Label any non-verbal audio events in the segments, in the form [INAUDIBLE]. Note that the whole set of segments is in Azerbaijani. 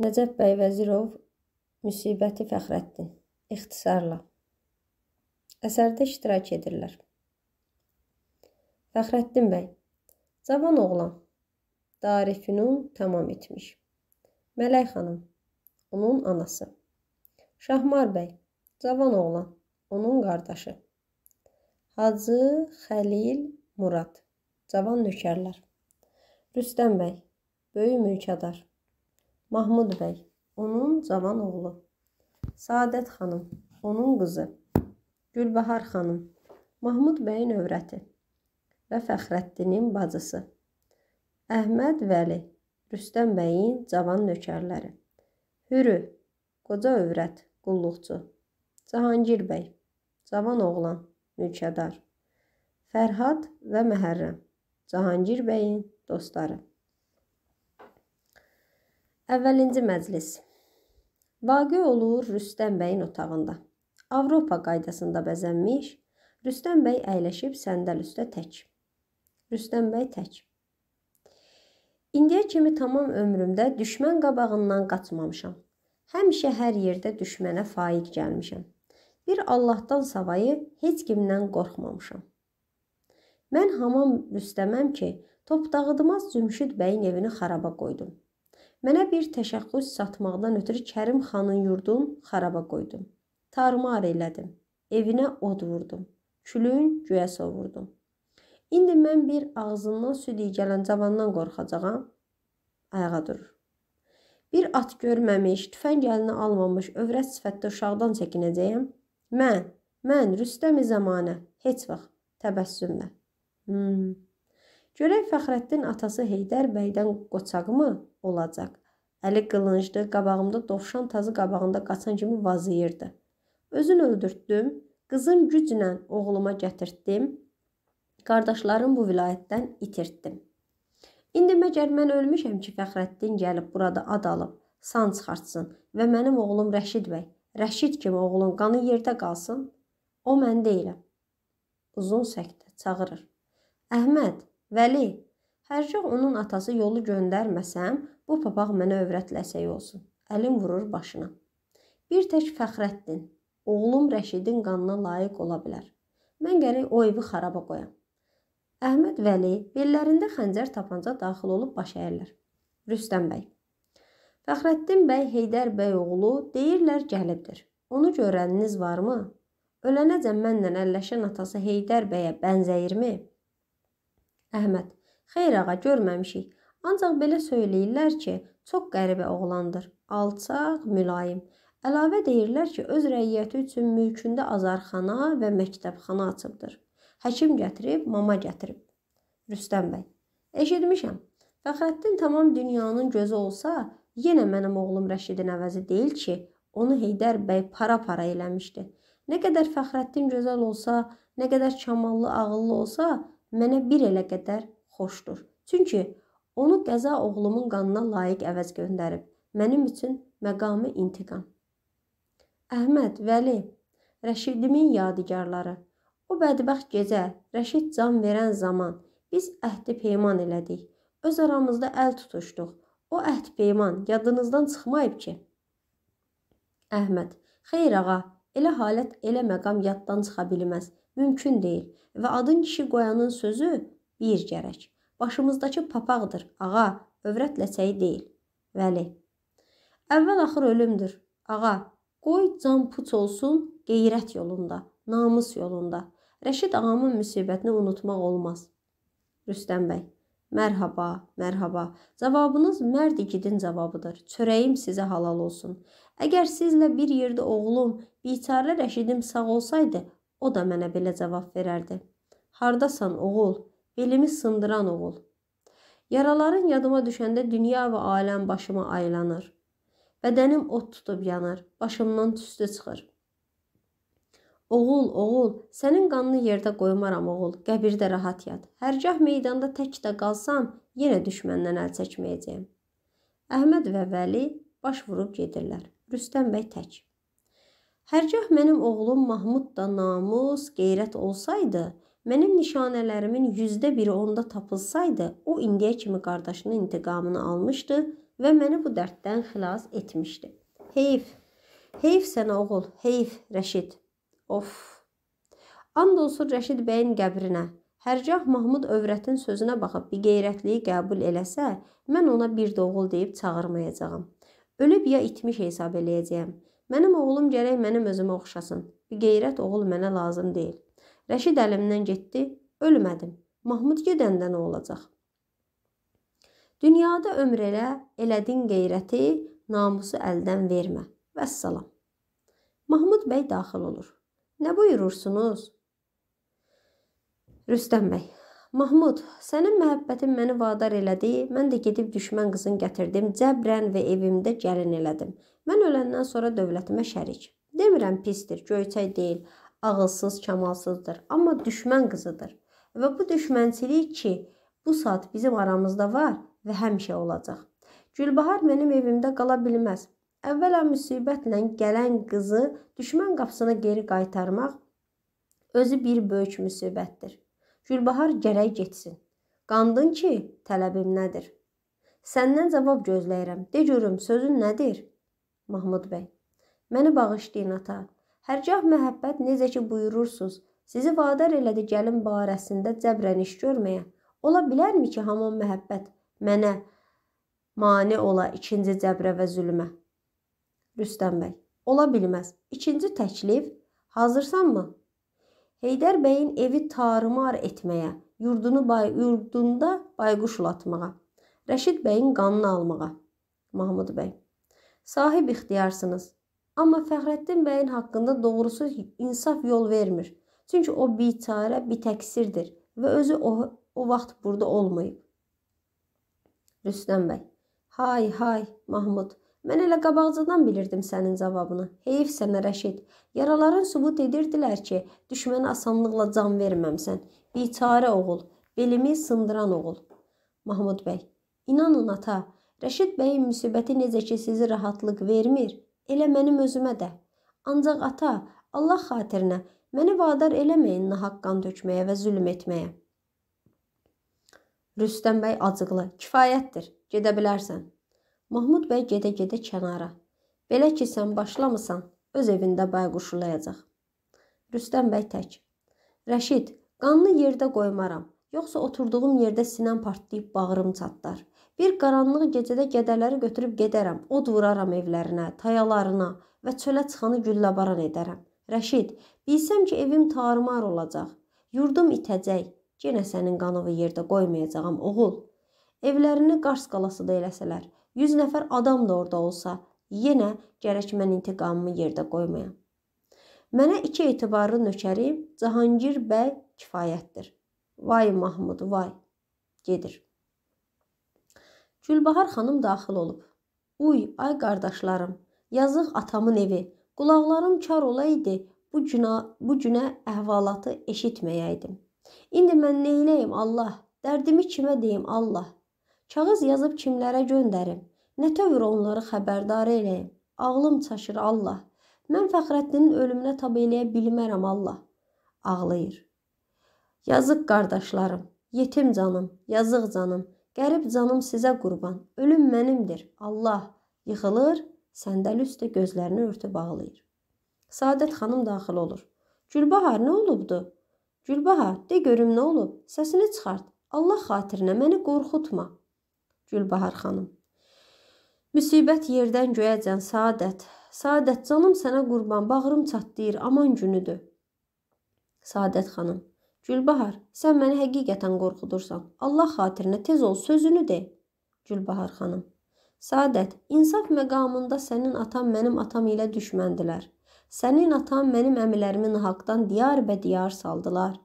Nəcəf bəy Vəzirov Müsibəti Fəxrəddin ixtisarla əsərdə iştirak edirlər. Fəxrəddin bəy cavan oğlan Darifünun tamam etmiş. Mələk xanım onun anası. Şahmar bəy cavan oğlan onun qardaşı. Hacı Xəlil Murad cavan nökərlər. Rüstəm bəy böyük mülkədar Mahmud bəy, onun cavan oğlu. Saadət xanım, onun qızı. Gülbahar xanım, Mahmud bəyin övrəti və Fəxrəddinin bacısı. Əhməd Vəli, Rüstəm bəyin cavan nökərləri. Hürü, qoca övrət, qulluqçu. Cahangir bəy, cavan oğlan, mülkədar. Fərhad və Məhərrəm, Cahangir bəyin dostları. Əvvəlinci məclis. Vaqe olur Rüstəm bəyin otağında. Avropa qaydasında bəzənmiş, Rüstəm bəy əyləşib səndəl üstə tək. Rüstəm bəy tək. İndiyə kimi tamam ömrümdə düşmən qabağından qaçmamışam. Həmişə hər yerdə düşmənə faiq gəlmişəm. Bir Allahdan savayı heç kimdən qorxmamışam. Mən hamam Rüstəməm ki, top dağıdmaz Zümşüd bəyin evini xaraba qoydum. Mənə bir təşəxxüs satmaqdan ötürü Kərim xanın yurdun xaraba qoydum. Tarmar elədim. Evinə od vurdum. Külün göyə sovurdum. İndi mən bir ağzından süd gələn cavandan qorxacağam. Ayağa durur. Bir at görməmiş, tüfəng əlinə almamış övrət sifətdə uşaqdan çəkinəcəyəm. Mən, mən Rüstəm-i Zamanə heç vaxt təbəssümlə. Hmm. Görək Fəxrəddin atası Heydər bəydən qoçaqmı olacaq? Əli qılınclı qabağımda dovşan tazı qabağında qaçan kimi vaziyirdi. Özün öldürtdüm, qızım güclə oğluma gətirtdim. Qardaşlarım bu vilayətdən itirtdim. İndi məgər mən ölmüşəm ki, Fəxrəddin gəlib burada ad alıb, san çıxartsın və mənim oğlum Rəşid bəy, Rəşid kimi oğlun qanı yerdə qalsın? O mən deyiləm. Uzun səkdə çağırır. Əhməd, Vəli, hərcəq onun atası yolu göndərməsəm, bu papaq mənə övrətləsək olsun. Əlim vurur başına. Bir tək Fəxrəddin, oğlum Rəşidin qanına layiq ola bilər. Mən gərək o evi xaraba qoyam. Əhməd Vəli bellərində xəncər tapanca daxil olub baş əyirlər. Rüstəm bəy. Fəxrəddin bəy Heydər bəy oğlu deyirlər gəlibdir. Onu görəniniz varmı? Ölənəcən məndən əlləşən atası Heydər bəyə bənzəyirmi? Əhməd, xeyr ağa, görməmişik. Ancaq belə söyləyirlər ki, çox qəribə oğlandır. Alçaq, mülayim. Əlavə deyirlər ki, öz rəiyyəti üçün mülkündə azarxana və məktəbxana açıbdır. Həkim gətirib, mama gətirib. Rüstəm bəy. Eşitmişəm. Fəxrəddin tamam dünyanın gözü olsa, yenə mənim oğlum Rəşidin əvəzi deyil ki, onu Heydər bəy para-para eləmişdi. Nə qədər Fəxrəddin gözəl olsa, nə qədər kamallı, ağıllı olsa, mənə bir elə qədər xoşdur. Çünki onu qəza oğlumun qanına layiq əvəz göndərib. Mənim üçün məqamı intiqam. Əhməd, Vəli, Rəşidimin yadigarları. O bədbəxt gecə Rəşid can verən zaman biz əhdi peyman elədik. Öz aramızda əl tutuşduq. O əhd peyman yadınızdan çıxmayıb ki. Əhməd: "Xeyr ağa, elə halət, elə məqam yaddan çıxa bilməz mümkün deyil və adın kişi qoyanın sözü bir gərək. Başımızdakı papaqdır, ağa, övrət ləçəyi deyil. Vəli. Əvvəl axır ölümdür, ağa. Qoy can puç olsun qeyrət yolunda, namus yolunda. Rəşid ağamın müsibətini unutmaq olmaz. Rüstəm bəy. Mərhaba, mərhaba. Cavabınız mərd igidin cavabıdır. Çörəyim sizə halal olsun. Əgər sizlə bir yerdə oğlum, biçarə Rəşidim sağ olsaydı, O da mənə belə cavab verərdi. Hardasan oğul, belimi sındıran oğul. Yaraların yadıma düşəndə dünya və aləm başıma aylanır. Bədənim od tutub yanır, başımdan tüstü çıxır. Oğul, oğul, sənin qanını yerdə qoymaram oğul, qəbirdə rahat yat. Hərgah meydanda tək də qalsam, yenə düşməndən əl çəkməyəcəyəm. Əhməd və Vəli baş vurub gedirlər. Rüstəm bəy tək. Hərgah mənim oğlum Mahmud da namus, qeyrət olsaydı, mənim nişanələrimin yüzdə biri onda tapılsaydı, o indiyə kimi qardaşının intiqamını almışdı və məni bu dərddən xilas etmişdi. Heyf, heyf sənə oğul, heyf Rəşid. Of. And olsun Rəşid bəyin qəbrinə. Hərgah Mahmud övrətin sözünə baxıb bir qeyrətliyi qəbul eləsə, mən ona bir də oğul deyib çağırmayacağam. Ölüb ya itmiş hesab eləyəcəyəm. Mənim oğlum gərək mənim özümə oxşasın. Bu qeyrət oğul mənə lazım deyil. Rəşid əlimdən getdi, ölmədim. Mahmud gedəndə nə olacaq? Dünyada ömr elə, elədin qeyrəti, namusu əldən vermə. Vəssalam. Mahmud bəy daxil olur. Nə buyurursunuz? Rüstəm bəy. Mahmud, sənin məhəbbətin məni vadar elədi. Mən də gedib düşmən qızın gətirdim, cəbrən və evimdə gəlin elədim. Mən öləndən sonra dövlətimə şərik. Demirəm pisdir, göyçək deyil, ağılsız, kamalsızdır, amma düşmən qızıdır. Və bu düşmənçilik ki, bu saat bizim aramızda var və həmişə olacaq. Gülbahar mənim evimdə qala bilməz. Əvvəla müsibətlə gələn qızı düşmən qapısına geri qaytarmaq özü bir böyük müsibətdir. Gülbahar gərək getsin. Qandın ki, tələbim nədir? Səndən cavab gözləyirəm. De görüm, sözün nədir? Mahmud bəy. Məni bağışlayın ata. Hərgah məhəbbət necə ki buyurursunuz, sizi vadar elədi gəlin barəsində cəbrən iş görməyə. Ola bilərmi ki, hamam məhəbbət mənə mane ola ikinci cəbrə və zülmə? Rüstəm bəy. Ola bilməz. İkinci təklif hazırsanmı? Heydər bəyin evi tarımar etməyə, yurdunu bay yurdunda bayquş ulatmağa, Rəşid bəyin qanını almağa. Mahmud bəy. Sahib ixtiyarsınız. Amma Fəxrəddin bəyin haqqında doğrusu insaf yol vermir. Çünki o biçarə, bitəksirdir və özü o, o vaxt burada olmayıb. Rüstəm bəy. Hay, hay, Mahmud. Mən elə qabaqcadan bilirdim sənin cavabını. Heyf sənə Rəşid. Yaraların sübut edirdilər ki, düşmənə asanlıqla can verməmsən. Biçarə oğul, belimi sındıran oğul. Mahmud bəy, inanın ata, Rəşid bəyin müsibəti necə ki sizi rahatlıq vermir, elə mənim özümə də. Ancaq ata, Allah xatirinə məni vadar eləməyin nahaq qan tökməyə və zülm etməyə. Rüstəm bəy acıqlı, kifayətdir, gedə bilərsən. Mahmud bəy gedə-gedə kənara. Belə ki, sən başlamısan, öz evində bayquşulayacaq. Rüstəm bəy tək. Rəşid, qanını yerdə qoymaram, yoxsa oturduğum yerdə sinəm partlayıb bağrım çatlar. Bir qaranlıq gecədə gədələri götürüb gedərəm, od vuraram evlərinə, tayalarına və çölə çıxanı gülləbaran edərəm. Rəşid, bilsəm ki, evim tarmar olacaq, yurdum itəcək, yenə sənin qanını yerdə qoymayacağam, oğul. Evlərini Qars qalasında eləsələr, 100 nəfər adam da orada olsa, yenə gərək mən intiqamımı yerdə qoymayam. Mənə iki etibarlı nökərim Cahangir bəy kifayətdir. Vay Mahmud, vay. Gedir. Gülbahar xanım daxil olub. Uy, ay qardaşlarım, yazıq atamın evi. Qulaqlarım kar olaydı, bu günə bu günə əhvalatı eşitməyəydim. İndi mən neyləyim Allah? Dərdimi kimə deyim Allah? Kağız yazıb kimlərə göndərim? Nə tövr onları xəbərdar eləyim? Ağlım çaşır Allah. Mən Fəxrəddinin ölümünə tab eləyə bilmərəm Allah. Ağlayır. Yazıq qardaşlarım, yetim canım, yazıq canım, qərib canım sizə qurban. Ölüm mənimdir. Allah yıxılır, səndəl üstə gözlərini örtüb ağlayır. Saadət xanım daxil olur. Gülbahar nə olubdu? Gülbahar, de görüm nə olub? Səsini çıxart. Allah xatirinə məni qorxutma. Gülbahar xanım. Müsibət yerdən göyəcən Saadət. Saadət canım sənə qurban, bağrım çatlayır, aman günüdür. Saadət xanım. Gülbahar, sən məni həqiqətən qorxudursan. Allah xatirinə tez ol, sözünü de. Gülbahar xanım. Saadət, insaf məqamında sənin atam mənim atam ilə düşməndilər. Sənin atan mənim əmilərimi nahaqdan diyar bə diyar saldılar.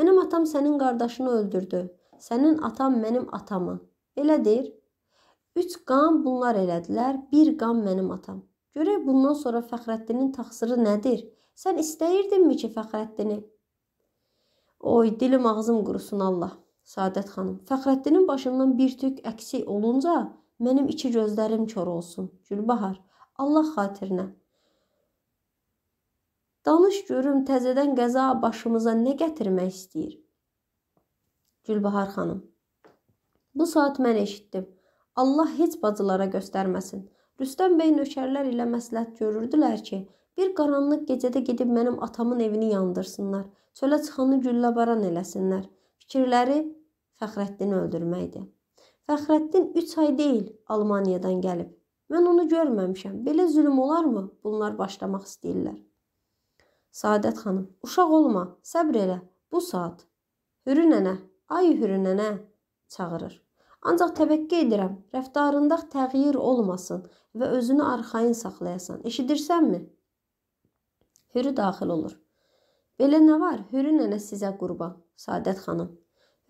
Mənim atam sənin qardaşını öldürdü. Sənin atan mənim atamı. Elədir? Üç qam bunlar elədilər, bir qam mənim atam. Görək bundan sonra Fəxrəddinin təqsiri nədir? Sən istəyirdinmi ki, Fəxrəddini? Oy, dilim ağzım qurusun Allah. Saadət xanım, Fəxrəddinin başından bir tük əksik olunca mənim iki gözlərim kor olsun. Gülbahar, Allah xatirinə. Danış görüm təzədən qəza başımıza nə gətirmək istəyir? Gülbahar xanım, Bu saat mən eşitdim. Allah heç bacılara göstərməsin. Rüstəm bəy nökərlər ilə məsləhət görürdülər ki, bir qaranlıq gecədə gedib mənim atamın evini yandırsınlar. Çölə çıxanı gülləbaran eləsinlər. Fikirləri Fəxrəddini öldürməkdir. Fəxrəddin 3 ay deyil Almaniyadan gəlib. Mən onu görməmişəm. Belə zülm olarmı? Bunlar başlamaq istəyirlər. Saadət xanım, uşaq olma, səbr elə. Bu saat. Hürü nənə, ay hürü nənə çağırır. Ancaq təvəkkə edirəm, rəftarında təğyir olmasın və özünü arxayın saxlayasan. Eşidirsənmi? Hürü daxil olur. Belə nə var? Hürü nənə sizə qurban, Sadət xanım.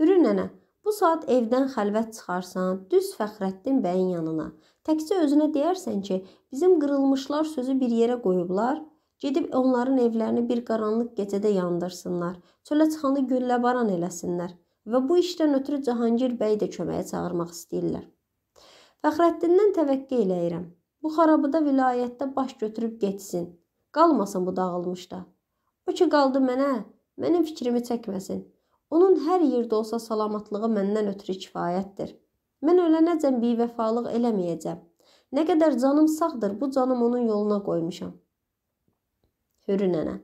Hürü nənə, bu saat evdən xəlvət çıxarsan, düz Fəxrəddin bəyin yanına. Təkcə özünə deyərsən ki, bizim qırılmışlar sözü bir yerə qoyublar, gedib onların evlərini bir qaranlıq gecədə yandırsınlar, çölə çıxanı gülləbaran eləsinlər və bu işdən ötürü Cahangir bəyi də köməyə çağırmaq istəyirlər. Fəxrəddindən təvəqqə eləyirəm. Bu xarabıda vilayətdə baş götürüb getsin. Qalmasın bu dağılmışda. O ki qaldı mənə, mənim fikrimi çəkməsin. Onun hər yerdə olsa salamatlığı məndən ötürü kifayətdir. Mən ölənəcən bivəfalıq eləməyəcəm. Nə qədər canım sağdır, bu canım onun yoluna qoymuşam. Hürü nənə.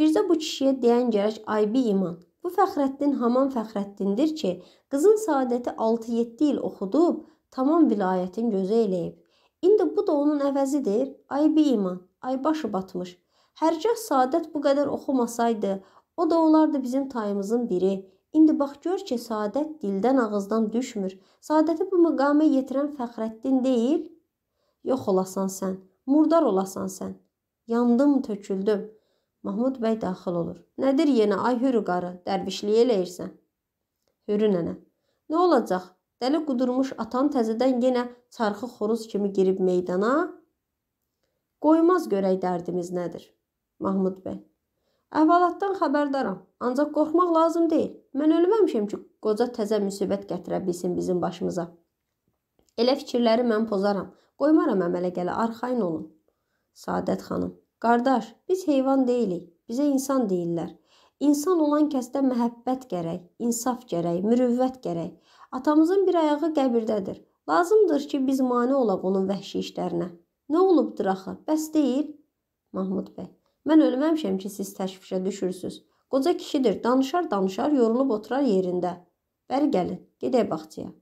Bircə bu kişiyə deyən gərək aybi iman. Bu Fəxrəddin Haman Fəxrəddindir ki, qızın Sadəti 6-7 il oxudub tamam vilayətin gözü eləyib. İndi bu da onun əvəzidir. Ay beiman, ay başı batmış. Hərgah Sadət bu qədər oxumasaydı, o da olardı bizim tayımızın biri. İndi bax gör ki, Sadət dildən ağızdan düşmür. Sadəti bu müqamə yetirən Fəxrəddin deyil. Yox olasan sən, murdar olasan sən. Yandım, töküldüm. Mahmud bəy daxil olur. Nədir yenə ay hürü qarı, dərvişliyə eləyirsən? Hürü nənə. Nə olacaq? Dəli qudurmuş atan təzədən yenə çarxı xoruz kimi girib meydana. Qoymaz görək dərdimiz nədir? Mahmud bəy. Əhvalatdan xəbərdaram, ancaq qorxmaq lazım deyil. Mən ölməmişəm ki, qoca təzə müsibət gətirə bilsin bizim başımıza. Elə fikirləri mən pozaram. Qoymaram əmələ gələ, arxayın olun. Saadət xanım. Qardaş, biz heyvan deyilik, bizə insan deyirlər. İnsan olan kəsdə məhəbbət gərək, insaf gərək, mürüvvət gərək. Atamızın bir ayağı qəbirdədir. Lazımdır ki, biz mane olaq onun vəhşi işlərinə. Nə olubdur axı? Bəs deyil? Mahmud bəy. Mən ölməmişəm ki, siz təşvişə düşürsüz. Qoca kişidir, danışar, danışar, yorulub oturar yerində. Bəri gəlin, gedək bağçaya.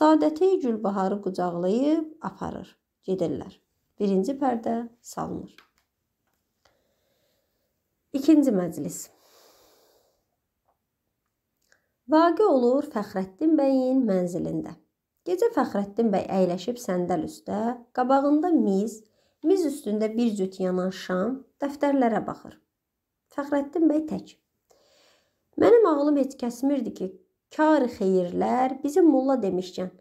Sadəti Gülbaharı qucaqlayıb aparır. Gedirlər. Birinci pərdə salınır. İkinci məclis. Vaqe olur Fəxrəddin bəyin mənzilində. Gecə Fəxrəddin bəy əyləşib səndəl üstə, qabağında miz, miz üstündə bir cüt yanan şam, dəftərlərə baxır. Fəxrəddin bəy tək. Mənim ağlım heç kəsmirdi ki, kar xeyirlər bizim molla demişkən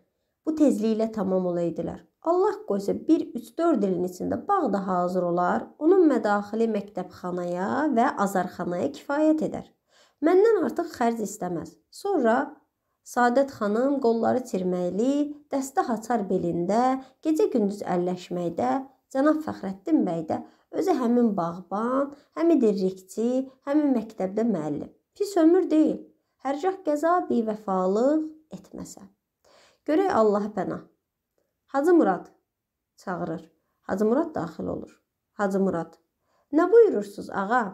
bu tezliklə tamam olaydılar. Allah qoysa 1-3-4 ilin içində bağ da hazır olar, onun mədaxili məktəbxanaya və azarxanaya kifayət edər. Məndən artıq xərc istəməz. Sonra Sadət xanım qolları çirməkli, dəstə haçar belində, gecə-gündüz əlləşməkdə, cənab Fəxrəddin bəy də özü həmin bağban, həmi dirrikçi, həmin məktəbdə müəllim. Pis ömür deyil. Hərcah qəza bivəfalıq etməsə. Görək Allah pənah. Hacı Murad çağırır. Hacı Murad daxil olur. Hacı Murad. Nə buyurursunuz ağa?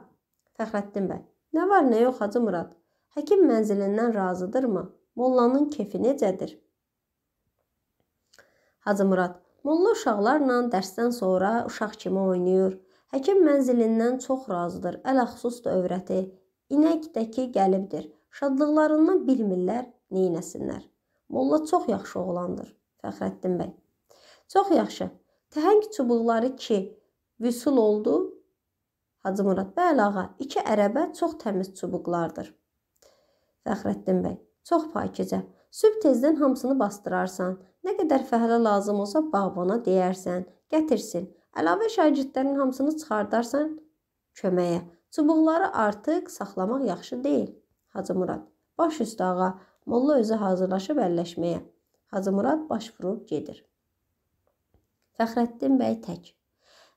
Fəxrəddin bəy. Nə var, nə yox Hacı Murad? Həkim mənzilindən razıdırmı? Mollanın kefi necədir? Hacı Murad. Molla uşaqlarla dərsdən sonra uşaq kimi oynayır. Həkim mənzilindən çox razıdır. Ələxsus da övrəti inəkdəki gəlibdir. Şadlıqlarından bilmirlər, neynəsinlər. Molla çox yaxşı oğlandır. Fəxrəddin bəy. Çox yaxşı. Təhəng çubuqları ki, vüsul oldu. Hacı Murad, bəli ağa, iki ərəbə çox təmiz çubuqlardır. Fəxrəddin bəy, çox pakicə. Sübh tezdən hamısını bastırarsan. Nə qədər fəhlə lazım olsa bağbana deyərsən, gətirsin. Əlavə şagirdlərin hamısını çıxardarsan köməyə. Çubuqları artıq saxlamaq yaxşı deyil. Hacı Murad, baş üstə ağa, molla özü hazırlaşıb əlləşməyə. Hacı Murad baş vurub gedir. Fəxrəddin bəy tək.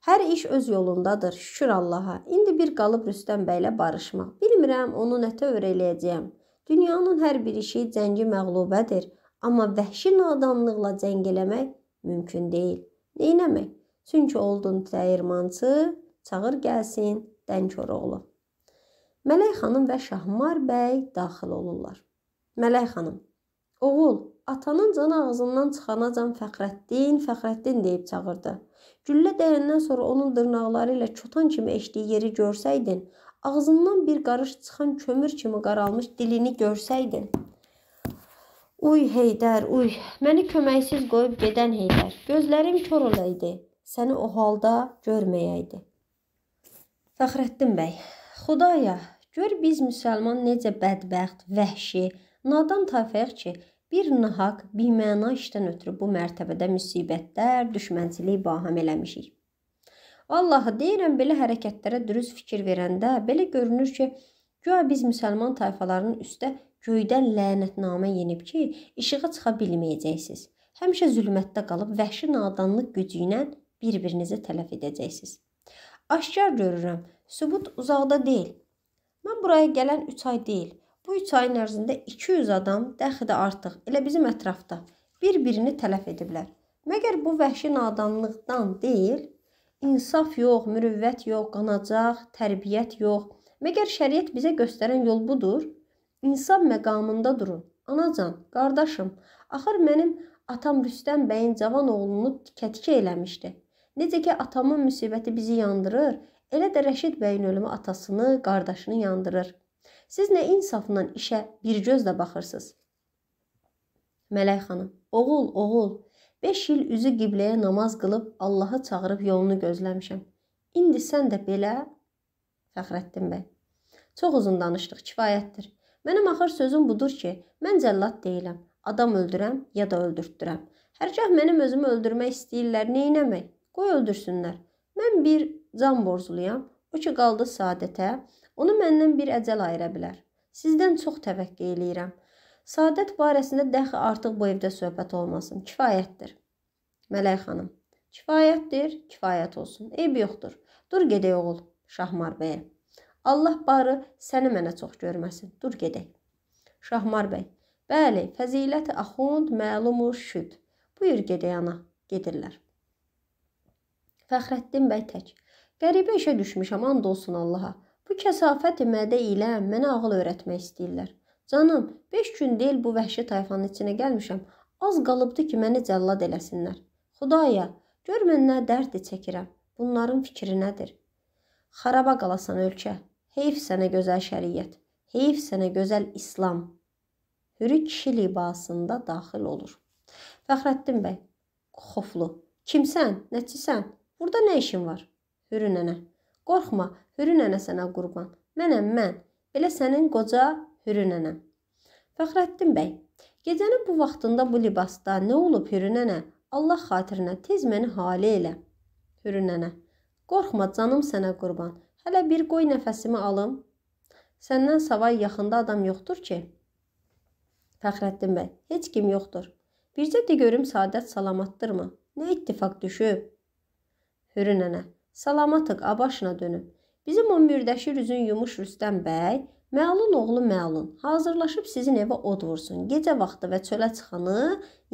Hər iş öz yolundadır, şükür Allaha. İndi bir qalıb Rüstəm bəylə barışmaq. Bilmirəm onu nə tövr eləyəcəyəm. Dünyanın hər bir işi cəngi məğlubədir, amma vəhşi nadanlıqla cəng eləmək mümkün deyil. Neynəmək? Çünki oldun dəyirmançı, çağır gəlsin Dən Koroğlu. Mələk xanım və Şahmar bəy daxil olurlar. Mələk xanım: "Oğul, Atanın can ağzından çıxanacan Fəxrəddin, Fəxrəddin deyib çağırdı. Güllə dəyəndən sonra onun dırnaqları ilə çotan kimi eşdiyi yeri görsəydin, ağzından bir qarış çıxan kömür kimi qaralmış dilini görsəydin. Uy Heydər, uy, məni köməksiz qoyub gedən Heydər. Gözlərim kor olaydı, səni o halda görməyəydi. Fəxrəddin bəy, Xudaya, gör biz müsəlman necə bədbəxt, vəhşi, nadan tayfayıq ki, Bir nahaq, biməna işdən ötürü bu mərtəbədə müsibətlər, düşmənçilik baham eləmişik. Allahı deyirəm, belə hərəkətlərə dürüst fikir verəndə belə görünür ki, güya biz müsəlman tayfalarının üstə göydən lənətnamə yenib ki, işığa çıxa bilməyəcəksiniz. Həmişə zülmətdə qalıb vəhşi nadanlıq gücü ilə bir-birinizi tələf edəcəksiniz. Aşkar görürəm, sübut uzaqda deyil. Mən buraya gələn 3 ay deyil, Bu 3 ayın ərzində 200 adam dəxi də artıq elə bizim ətrafda bir-birini tələf ediblər. Məgər bu vəhşi nadanlıqdan deyil, insaf yox, mürüvvət yox, qanacaq, tərbiyyət yox. Məgər şəriət bizə göstərən yol budur? İnsan məqamında durun. Anacan, qardaşım, axır mənim atam Rüstəm bəyin cavan oğlunu tikə-tikə eləmişdi. Necə ki atamın müsibəti bizi yandırır, elə də Rəşid bəyin ölümü atasını, qardaşını yandırır. Siz nə insafla işə bir gözlə baxırsınız? Mələk xanım: "Oğul, oğul, 5 il üzü qibləyə namaz qılıb Allahı çağırıb yolunu gözləmişəm. İndi sən də belə?" Fəxrəddin bəy: "Çox uzun danışdıq, kifayətdir. Mənim axır sözüm budur ki, mən cəllad deyiləm. Adam öldürəm ya da öldürtdürəm. Hərgah mənim özümü öldürmək istəyirlər, nə etmək? Qoy öldürsünlər. Mən bir can borcluyam. O ki qaldı saadətə, Onu məndən bir əcəl ayıra bilər. Sizdən çox təvəkkə eləyirəm. Saadət barəsində dəxi artıq bu evdə söhbət olmasın. Kifayətdir. Mələk xanım. Kifayətdir, kifayət olsun. Eyb yoxdur. Dur gedək oğul, Şahmar bəyə. Allah barı səni mənə çox görməsin. Dur gedək. Şahmar bəy. Bəli, fəziləti axund məlumu şüd. Buyur gedək ana, gedirlər. Fəxrəddin bəy tək. Qəribə işə düşmüşəm, and olsun Allaha. Bu kəsafət mədə ilə mənə ağıl öyrətmək istəyirlər. Canım, 5 gün deyil bu vəhşi tayfanın içinə gəlmişəm. Az qalıbdı ki, məni cəllad eləsinlər. Xudaya, gör mən nə dərd çəkirəm. Bunların fikri nədir? Xaraba qalasan ölkə. Heyf sənə gözəl şəriət. Heyf sənə gözəl İslam. Hürü kişi libasında daxil olur. Fəxrəddin bəy, xoflu. Kimsən? Nəçisən? Burada nə işin var? Hürü nənə. Qorxma, hürü nənə sənə qurban. Mənəm mən, elə sənin qoca hürü nənəm. Fəxrəddin bəy, gecənin bu vaxtında bu libasda nə olub hürü nənə? Allah xatirinə tez məni halə elə. Hürü nənə, qorxma canım sənə qurban. Hələ bir qoy nəfəsimi alım. Səndən savay yaxında adam yoxdur ki. Fəxrəddin bəy, heç kim yoxdur. Bircə de görüm Saadət salamatdırmı? Nə ittifaq düşüb? Hürü nənə, Salamatıq, a başına dönüm. Bizim 11-dəşi üzün yumuş Rüstəm bəy, məlun oğlu məlun, hazırlaşıb sizin evə od vursun. Gecə vaxtı və çölə çıxanı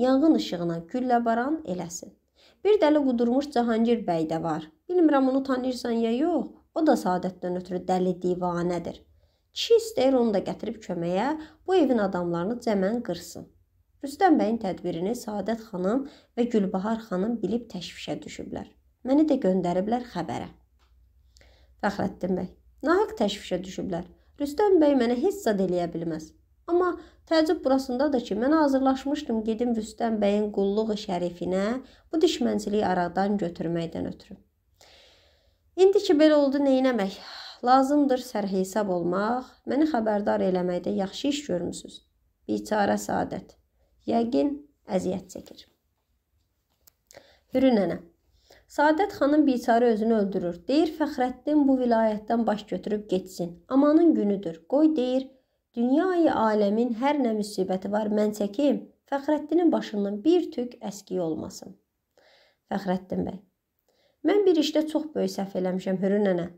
yanğın işığına gülləbaran eləsin. Bir dəli qudurmuş Cahangir bəy də var. Bilmirəm onu tanıyırsan ya yox. O da saadətdən ötürü dəli divanədir. Kişi istəyir onu da gətirib köməyə, bu evin adamlarını cəmən qırsın. Rüstəm bəyin tədbirini Saadət xanım və Gülbahar xanım bilib təşvişə düşüblər. Məni də göndəriblər xəbərə. Fəxrəddin bəy, nahaq təşvişə düşüblər. Rüstəm bəy mənə heç zad eləyə bilməz. Amma təəccüb burasındadır ki, mən hazırlaşmışdım gedim Rüstəm bəyin qulluğu şərifinə bu düşmənçiliyi aradan götürməkdən ötürü. İndi ki belə oldu, neynəmək? Lazımdır sərhesab olmaq. Məni xəbərdar eləməkdə yaxşı iş görmüsüz. Biçara Saadət. Yəqin əziyyət çəkir. Hürü nənə Saadət xanım biçarə özünü öldürür. Deyir Fəxrəddin bu vilayətdən baş götürüb getsin. Amanın günüdür. Qoy deyir, dünyayı aləmin hər nə müsibəti var mən çəkim. Fəxrəddinin başından bir tük əski olmasın. Fəxrəddin bəy. Mən bir işdə çox böyük səhv eləmişəm Hürü nənə.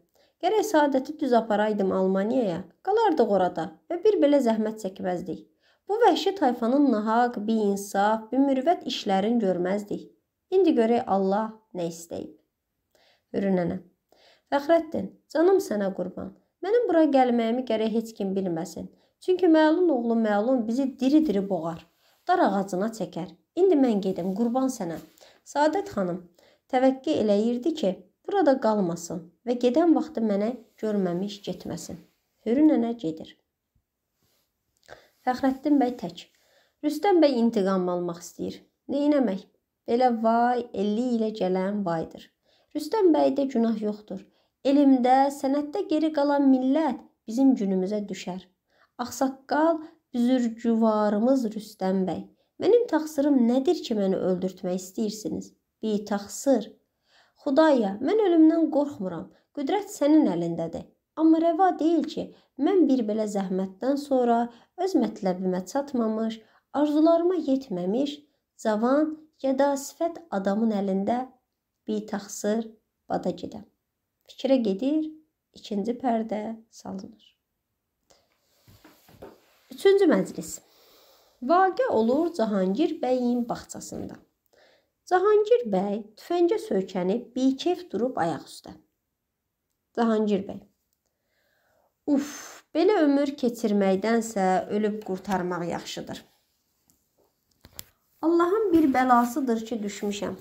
Gərək Saadəti düz aparaydım Almaniyaya. Qalardıq orada və bir belə zəhmət çəkməzdik. Bu vəhşi tayfanın nahaq, biinsaf, bimürvət işlərin görməzdik. İndi görək Allah nə istəyib. Hürünənə. Fəxrəddin, canım sənə qurban. Mənim bura gəlməyimi gərək heç kim bilməsin. Çünki məlun oğlu məlun bizi diri-diri boğar. Dar ağacına çəkər. İndi mən gedim, qurban sənə. Saadət xanım təvəqqi eləyirdi ki, burada qalmasın və gedən vaxtı mənə görməmiş getməsin. Hürü nənə gedir. Fəxrəddin bəy tək. Rüstəm bəy intiqam almaq istəyir. Nə etmək? Belə vay, elli ilə gələn vaydır. Rüstəm bəydə günah yoxdur. Elmdə, sənətdə geri qalan millət bizim günümüzə düşər. Axsaqqal üzürgüvarımız Rüstəm bəy. Mənim təqsirım nədir ki, məni öldürtmək istəyirsiniz? Bir təqsir. Xudaya, mən ölümdən qorxmuram. Qüdrət sənin əlindədir. Amma rəva deyil ki, mən bir belə zəhmətdən sonra öz mətləbimə çatmamış, arzularıma yetməmiş, cavan ya da sifət adamın əlində bitaxsır bada gedəm. Fikrə gedir, ikinci pərdə salınır. Üçüncü məclis. Vaqə olur Cahangir bəyin bağçasında. Cahangir bəy tüfəngə söykənib bikef durub ayaq üstə. Cahangir bəy. Uf, belə ömür keçirməkdənsə ölüb qurtarmaq yaxşıdır. Allahın bir bəlasıdır ki, düşmüşəm.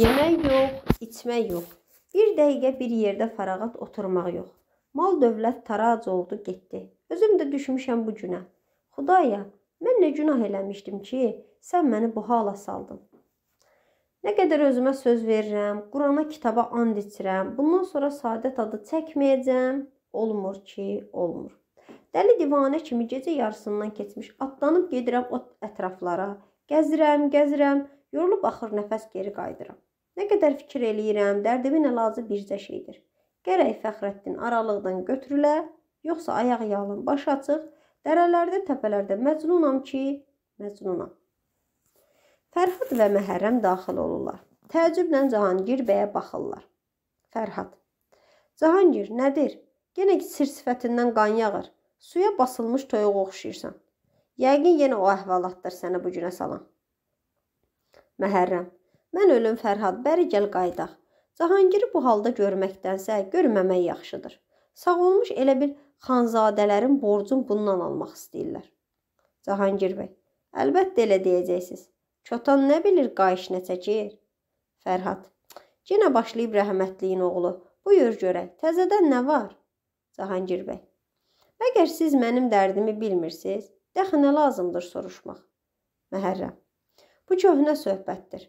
Yemək yox, içmək yox. Bir dəqiqə bir yerdə fərağat oturmaq yox. Mal dövlət tarac oldu, getdi. Özüm də düşmüşəm bu günə. Xudaya, mən nə günah eləmişdim ki, sən məni bu hala saldın. Nə qədər özümə söz verirəm, Qurana, kitaba and içirəm, bundan sonra saadət adı çəkməyəcəm, olmur ki, olmur. Dəli divanə kimi gecə yarısından keçmiş atlanıb gedirəm o ətraflara, Gəzirəm, gəzirəm, yorulub axır nəfəs geri qayıdıram. Nə qədər fikir eləyirəm, dərdimin əlacı bircə şeydir. Gərək Fəxrəddin aralıqdan götürülə, yoxsa ayaq yalın, baş açıq, dərələrdə, təpələrdə məcnunam ki, məcnunam. Fərhad və Məhərrəm daxil olurlar. Təəccüblə Cahangir bəyə baxırlar. Fərhad. Cahangir, nədir? Yenə sir sifətindən qan yağır. Suya basılmış toyuq oxşayırsan. Yəqin yenə o əhvalatdır sənə bu günə salan. Məhərrəm, mən ölüm Fərhad, bəri gəl qayıdaq. Cahangiri bu halda görməkdənsə görməmək yaxşıdır. Sağ olmuş elə bil xanzadələrin borcun bundan almaq istəyirlər. Cahangir bəy, əlbəttə elə deyəcəksiniz. Çotan nə bilir qayış nə çəkir? Fərhad, yenə başlayıb rəhmətliyin oğlu. Buyur görək, təzədən nə var? Cahangir bəy, əgər siz mənim dərdimi bilmirsiniz, Dəxi nə lazımdır soruşmaq? Məhərrəm. Bu köhnə söhbətdir.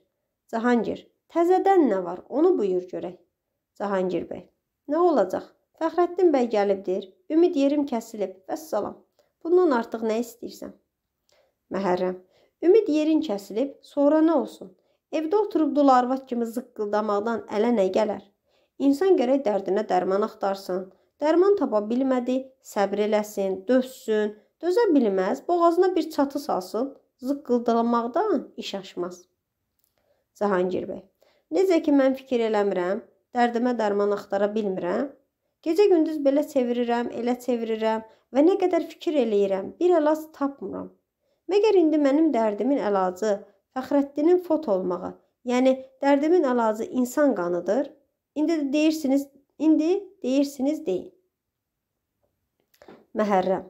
Cahangir, təzədən nə var? Onu buyur görək. Cahangir bəy. Nə olacaq? Fəxrəddin bəy gəlibdir. Ümid yerim kəsilib. Vəssalam. Bundan artıq nə istəyirsən? Məhərrəm. Ümid yerin kəsilib, sonra nə olsun? Evdə oturub dul arvad kimi zıqqıldamaqdan ələ nə gələr? İnsan gərək dərdinə dərman axtarsın. Dərman tapa bilmədi, səbr eləsin, dözsün, Dözə bilməz, boğazına bir çatı salsın, zıqqıldalamaqdan iş aşmaz. Cahangir bəy. Necə ki mən fikir eləmirəm, dərdimə dərman axtara bilmirəm. Gecə gündüz belə çevirirəm, elə çevirirəm və nə qədər fikir eləyirəm, bir əlac tapmıram. Məgər indi mənim dərdimin əlacı Fəxrəddinin fot olmağı, yəni dərdimin əlacı insan qanıdır. İndi deyirsiniz, indi deyirsiniz deyin. Məhərrəm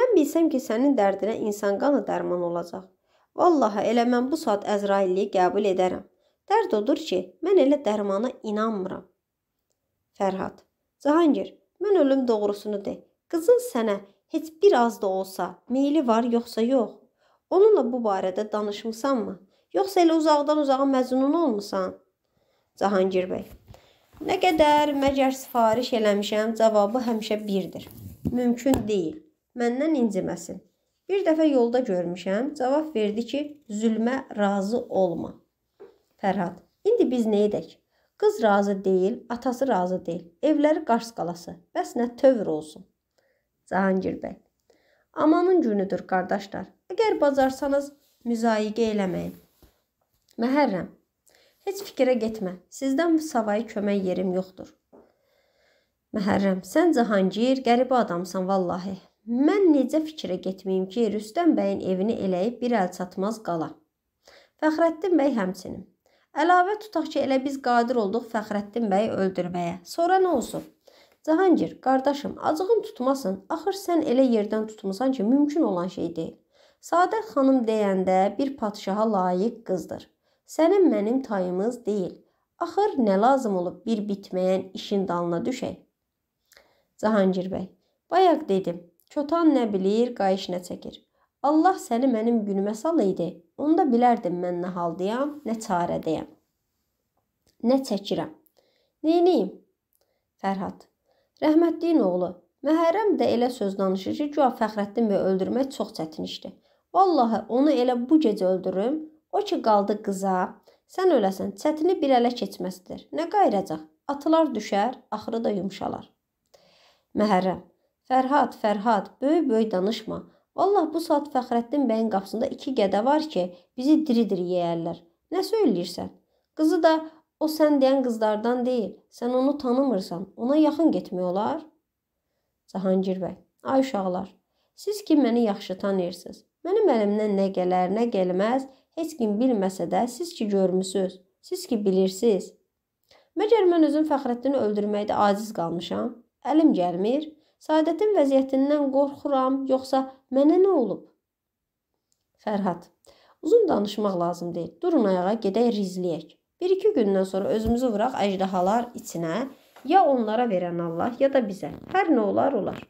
Mən bilsəm ki, sənin dərdinə insan qanı dərman olacaq. Vallahi elə mən bu saat Əzrailliyi qəbul edərəm. Dərd odur ki, mən elə dərmana inanmıram. Fərhad. Cahangir, mən ölüm doğrusunu de. Qızın sənə heç bir az da olsa meyli var yoxsa yox? Onunla bu barədə danışmısanmı? Yoxsa elə uzaqdan uzağa məcnun olmusan? Cahangir bəy. Nə qədər məgər sifariş eləmişəm, cavabı həmişə birdir. Mümkün deyil məndən inciməsin. Bir dəfə yolda görmüşəm, cavab verdi ki, zülmə razı olma. Fərhad, indi biz nə edək? Qız razı deyil, atası razı deyil. Evləri Qars qalası. Bəs nə tövr olsun? Cahangir bəy. Amanın günüdür qardaşlar. Əgər bacarsanız müzayiqə eləməyin. Məhərrəm. Heç fikrə getmə. Sizdən savayı kömək yerim yoxdur. Məhərrəm, sən Cahangir qəribə adamsan vallahi. Mən necə fikrə getməyim ki, Rüstəm bəyin evini eləyib bir əl çatmaz qala. Fəxrəddin bəy həmçinin. Əlavə tutaq ki, elə biz qadir olduq Fəxrəddin bəyi öldürməyə. Sonra nə olsun? Cahangir, qardaşım, acığın tutmasın. Axır sən elə yerdən tutmusan ki, mümkün olan şey deyil. Sadət xanım deyəndə bir padşaha layiq qızdır. Sənin mənim tayımız deyil. Axır nə lazım olub bir bitməyən işin dalına düşək? Cahangir bəy, bayaq dedim, Çotan nə bilir, qayış nə çəkir. Allah səni mənim günümə sal idi. Onda bilərdim mən nə haldayam, nə çarədəyəm. Nə çəkirəm. Neyniyim? Fərhad. Rəhmətliyin oğlu. Məhərrəm də elə söz danışır ki, guya Fəxrəddin bəy öldürmək çox çətin işdir. Vallahi onu elə bu gecə öldürüm, o ki qaldı qıza, sən öləsən, çətini bir ələ keçməsidir. Nə qayıracaq? Atılar düşər, axırı da yumşalar. Məhərrəm Fərhad, Fərhad, böyük-böyük danışma. Vallah bu saat Fəxrəddin bəyin qapısında iki gədə var ki, bizi diri-diri yeyərlər. Nə söyləyirsən? Qızı da o sən deyən qızlardan deyil. Sən onu tanımırsan. Ona yaxın getmək olar? Cahangir bəy. Ay uşaqlar, siz ki məni yaxşı tanıyırsınız. Mənim əlimdən nə gələr, nə gəlməz, heç kim bilməsə də siz ki görmüsüz, siz ki bilirsiniz. Məgər mən özüm Fəxrəddini öldürməkdə aciz qalmışam? Əlim gəlmir. Saadətin vəziyyətindən qorxuram, yoxsa mənə nə olub? Fərhad. Uzun danışmaq lazım deyil. Durun ayağa, gedək rizliyək. Bir-iki gündən sonra özümüzü vuraq əjdahalar içinə, ya onlara verən Allah, ya da bizə. Hər nə olar, olar.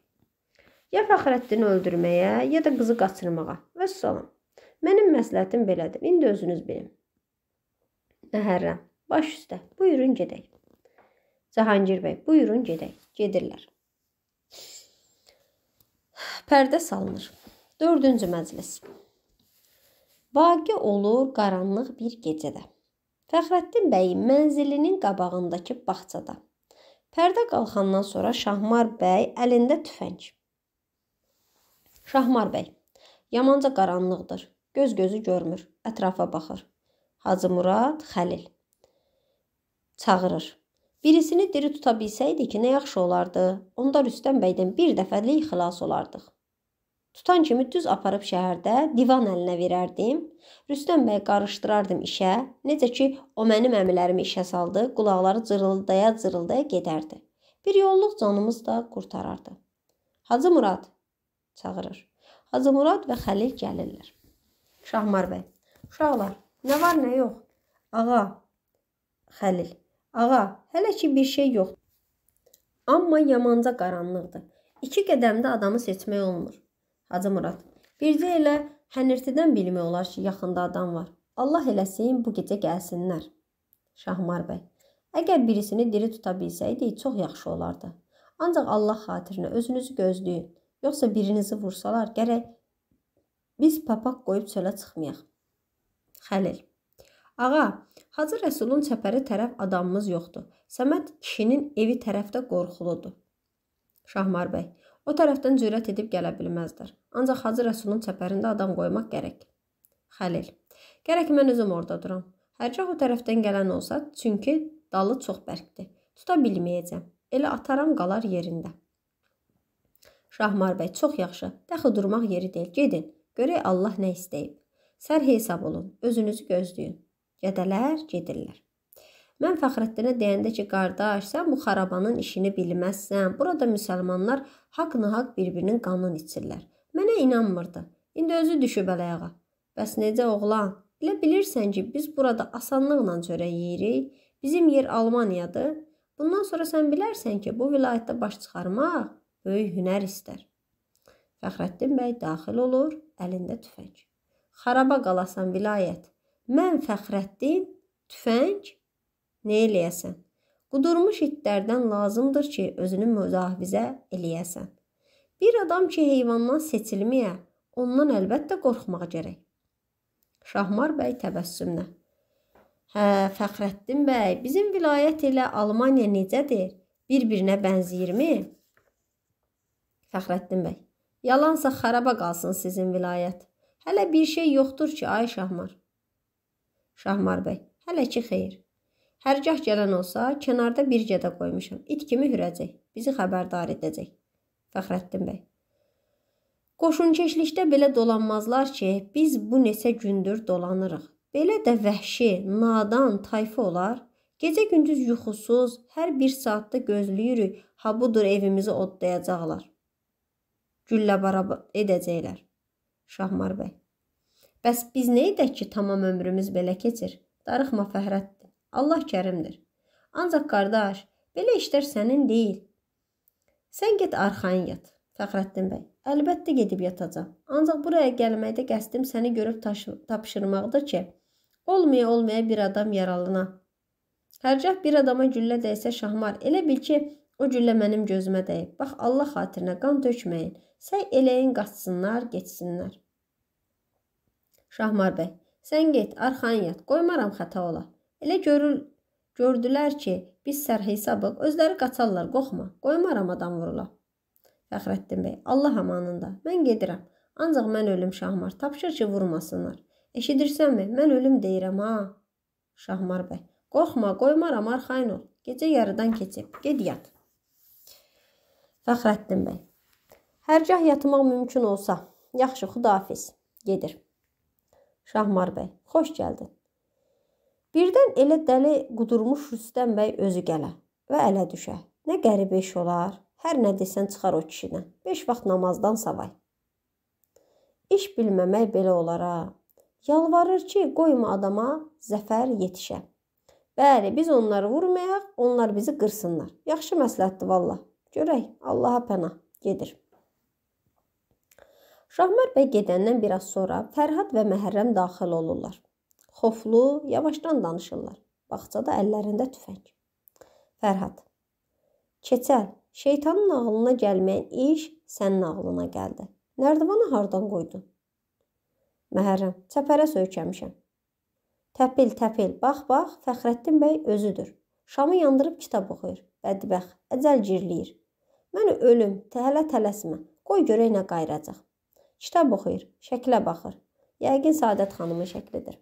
Ya Fəxrəddini öldürməyə, ya da qızı qaçırmağa. Vəssalam. Mənim məsləhətim belədir. İndi özünüz bilin. Məhərrəm. Baş üstə. Buyurun gedək. Cahangir bəy, buyurun gedək. Gedirlər. Pərdə salınır. Dördüncü məclis. Vaqe olur qaranlıq bir gecədə. Fəxrəddin bəyin mənzilinin qabağındakı bağçada. Pərdə qalxandan sonra Şahmar bəy əlində tüfəng. Şahmar bəy. Yamanca qaranlıqdır. Göz gözü görmür. Ətrafa baxır. Hacı Murad Xəlil çağırır. Birisini diri tuta bilsəydi ki, nə yaxşı olardı. Onda Rüstəm bəydən bir dəfəlik xilas olardıq. Tutan kimi düz aparıb şəhərdə divan əlinə verərdim. Rüstəm bəy qarışdırardım işə. Necə ki, o mənim əmilərimi işə saldı, qulaqları cırıldaya-cırıldaya gedərdi. Bir yolluq canımız da qurtarardı. Hacı Murad çağırır. Hacı Murad və Xəlil gəlirlər. Şahmar bəy. Uşaqlar, nə var, nə yox? Ağa. Xəlil. Ağa, hələ ki bir şey yoxdur. Amma yamanca qaranlıqdır. İki qədəmdə adamı seçmək olmur. Hacı Murad, bircə elə hənirtidən bilmək olar ki, yaxında adam var. Allah eləsin, bu gecə gəlsinlər. Şahmar bəy, əgər birisini diri tuta bilsəydik, çox yaxşı olardı. Ancaq Allah xatirinə özünüzü gözləyin. Yoxsa birinizi vursalar, gərək biz papaq qoyub çölə çıxmayaq. Xəlil Ağa, Hacı Rəsulun çəpəri tərəf adamımız yoxdur. Səməd kişinin evi tərəfdə qorxuludur. Şahmar bəy, o tərəfdən cürət edib gələ bilməzdir. Ancaq Hacı Rəsulun çəpərində adam qoymaq gərək. Xəlil, gərək mən özüm orada duram. Hərcəh o tərəfdən gələn olsa, çünki dalı çox bərkdir. Tuta bilməyəcəm. Elə ataram qalar yerində. Şahmar bəy, çox yaxşı. Dəxi durmaq yeri deyil. Gedin. Görək Allah nə istəyib. Sər hesab olun. Özünüzü gözləyin. Gədələr gedirlər. Mən Fəxrəddinə deyəndə ki, qardaş, sən bu xarabanın işini bilməzsən. Burada müsəlmanlar haqq-nahaq bir-birinin qanını içirlər. Mənə inanmırdı. İndi özü düşüb əlağa. Bəs necə oğlan? Elə bilirsən ki, biz burada asanlıqla çörək yeyirik. Bizim yer Almaniyadır. Bundan sonra sən bilərsən ki, bu vilayətdə baş çıxarmaq böyük hünər istər. Fəxrəddin bəy daxil olur, əlində tüfəng. Xaraba qalasan vilayət. Mən Fəxrəddin, tüfəng nə eləyəsən? Qudurmuş itlərdən lazımdır ki, özünü müdafiə eləyəsən. Bir adam ki, heyvandan seçilməyə, ondan əlbəttə qorxmaq gərək. Şahmar bəy təbəssümlə. Hə, Fəxrəddin bəy, bizim vilayət ilə Almaniya necədir? Bir-birinə bənzəyirmi? Fəxrəddin bəy. Yalansa xaraba qalsın sizin vilayət. Hələ bir şey yoxdur ki, ay Şahmar. Şahmar bəy, hələ ki xeyir. Hərgah gələn olsa, kənarda bir gədə qoymuşam. İt kimi hürəcək, bizi xəbərdar edəcək. Fəxrəddin bəy. Qoşunkeşlikdə belə dolanmazlar ki, biz bu neçə gündür dolanırıq. Belə də vəhşi, nadan tayfa olar. Gecə gündüz yuxusuz, hər bir saatda gözləyirik, ha budur evimizi odlayacaqlar. Güllə barab edəcəklər. Şahmar bəy. Bəs biz nə edək ki, tamam ömrümüz belə keçir? Darıxma Fəhrəddin. Allah kərimdir. Ancaq qardaş, belə işlər sənin deyil. Sən get arxayın yat. Fəxrəddin bəy. Əlbəttə gedib yatacağam. Ancaq buraya gəlməkdə qəsdim səni görüb tapşırmaqdır ki, olmaya-olmaya bir adam yaralına. Hərcah bir adama güllə dəysə şahmar, elə bil ki, o güllə mənim gözümə dəyib. Bax, Allah xatirinə qan tökməyin. Səy eləyin qaçsınlar, getsinlər. Şahmar bəy, sən get, arxan yat, qoymaram xəta ola. Elə görür, gördülər ki, biz sərhisabıq, özləri qaçarlar, qoxma, qoymaram adam vurula. Fəxrəddin bəy, Allah amanında, mən gedirəm. Ancaq mən ölüm Şahmar, tapşır ki, vurmasınlar. Eşidirsənmi, mən ölüm deyirəm ha. Şahmar bəy, qorxma, qoymaram, arxayın ol. Gecə yarıdan keçib, ged yat. Fəxrəddin bəy, hərgah yatmaq mümkün olsa, yaxşı, xudafiz, gedir. Şahmar bəy, xoş gəldin. Birdən elə dəli qudurmuş Rüstəm bəy özü gələ və ələ düşə. Nə qəribə iş olar. Hər nə desən çıxar o kişidən. 5 vaxt namazdan savay. İş bilməmək belə olar ha. Yalvarır ki, qoyma adama zəfər yetişə. Bəli, biz onları vurmayaq, onlar bizi qırsınlar. Yaxşı məsləhətdir vallah. Görək, Allaha pənah. Gedir. Şahmər bəy gedəndən bir az sonra Fərhad və Məhərrəm daxil olurlar. Xoflu, yavaşdan danışırlar. Bağçada əllərində tüfəng. Fərhad. Keçəl, şeytanın ağlına gəlməyən iş sənin ağlına gəldi. Nərdivanı hardan qoydun? Məhərrəm, çəpərə söykəmişəm. Təpil, təpil, bax, bax, Fəxrəddin bəy özüdür. Şamı yandırıb kitab oxuyur. Bədbəx, əcəl girləyir. Mən ölüm, təhələ tələsmə. Qoy görək nə qayıracaq. Kitab oxuyur, şəklə baxır. Yəqin Saadət xanımın şəklidir.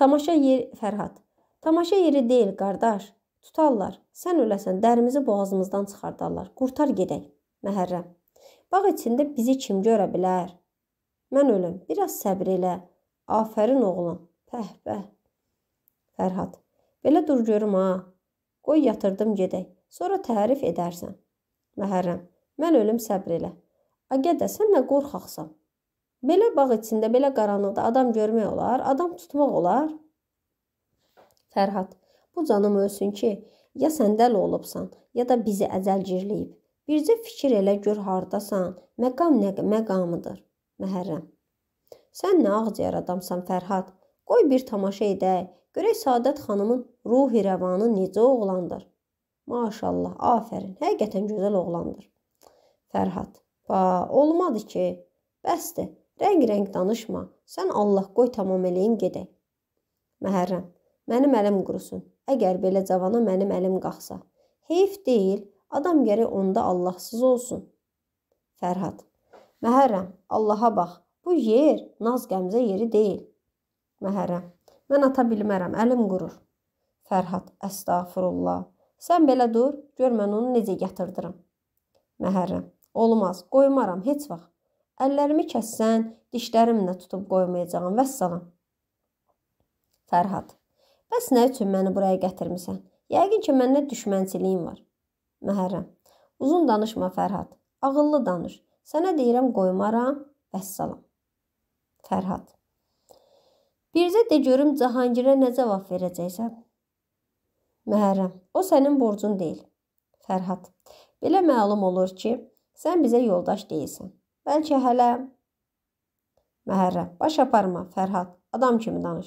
Tamaşa yer Fərhad. Tamaşa yeri deyil, qardaş. Tutarlar. Sən öləsən, dərimizi boğazımızdan çıxardarlar. Qurtar gedək. Məhərrəm. Bağ içində bizi kim görə bilər? Mən ölüm. Biraz səbr elə. Afərin oğlum. Pəh, pəh. Fərhad. Belə dur görüm ha. Qoy yatırdım gedək. Sonra tərif edərsən. Məhərrəm. Mən ölüm səbr elə. Əgədə, sən nə qorxaqsan? Belə bağ içində, belə qaranlıqda adam görmək olar, adam tutmaq olar. Fərhad, bu canım ölsün ki, ya səndəl olubsan, ya da bizi əzəl cirləyib. Bircə fikir elə gör hardasan, məqam nə məqamıdır. Məhərrəm. Sən nə ağciyər adamsan Fərhad. Qoy bir tamaşa edək. Görək Saadət xanımın ruhi rəvanı necə oğlandır. Maşallah, afərin. Həqiqətən gözəl oğlandır. Fərhad. Ba, olmadı ki. Bəsdir, rəng-rəng danışma. Sən Allah qoy tamam eləyin gedək. Məhərrəm, mənim əlim qurusun. Əgər belə cavana mənim əlim qalxsa. Heyf deyil, adam gərək onda Allahsız olsun. Fərhad, Məhərrəm, Allaha bax. Bu yer naz qəmzə yeri deyil. Məhərrəm, mən ata bilmərəm, əlim qurur. Fərhad, əstağfurullah. Sən belə dur, gör mən onu necə yatırdıram. Məhərrəm, Olmaz, qoymaram heç vaxt. Əllərimi kəssən, dişlərimlə tutub qoymayacağam, vəssalam. Fərhad. Bəs nə üçün məni buraya gətirmisən? Yəqin ki, məndə düşmənçiliyin var. Məhərrəm. Uzun danışma Fərhad. Ağıllı danış. Sənə deyirəm qoymaram, vəssalam. Fərhad. Bircə de görüm Cahangirə nə cavab verəcəksən? Məhərrəm. O sənin borcun deyil. Fərhad. Belə məlum olur ki, Sən bizə yoldaş deyilsən. Bəlkə hələ Məhərrə, baş aparma Fərhad, adam kimi danış.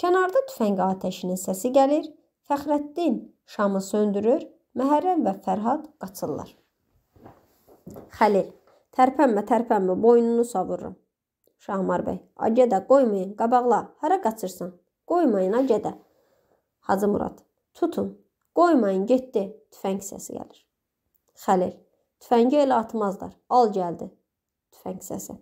Kənarda tüfəng atəşinin səsi gəlir. Fəxrəddin şamı söndürür. Məhərrə və Fərhad qaçırlar. Xəlil, tərpənmə, tərpənmə, boynunu savururum. Şahmar bəy, agədə, qoymayın, qabaqla, hara qaçırsan? Qoymayın, agədə. Hacı Murad, tutun, qoymayın, getdi. Tüfəng səsi gəlir. Xəlil, Tüfəngi elə atmazlar. Al gəldi. Tüfəng səsi.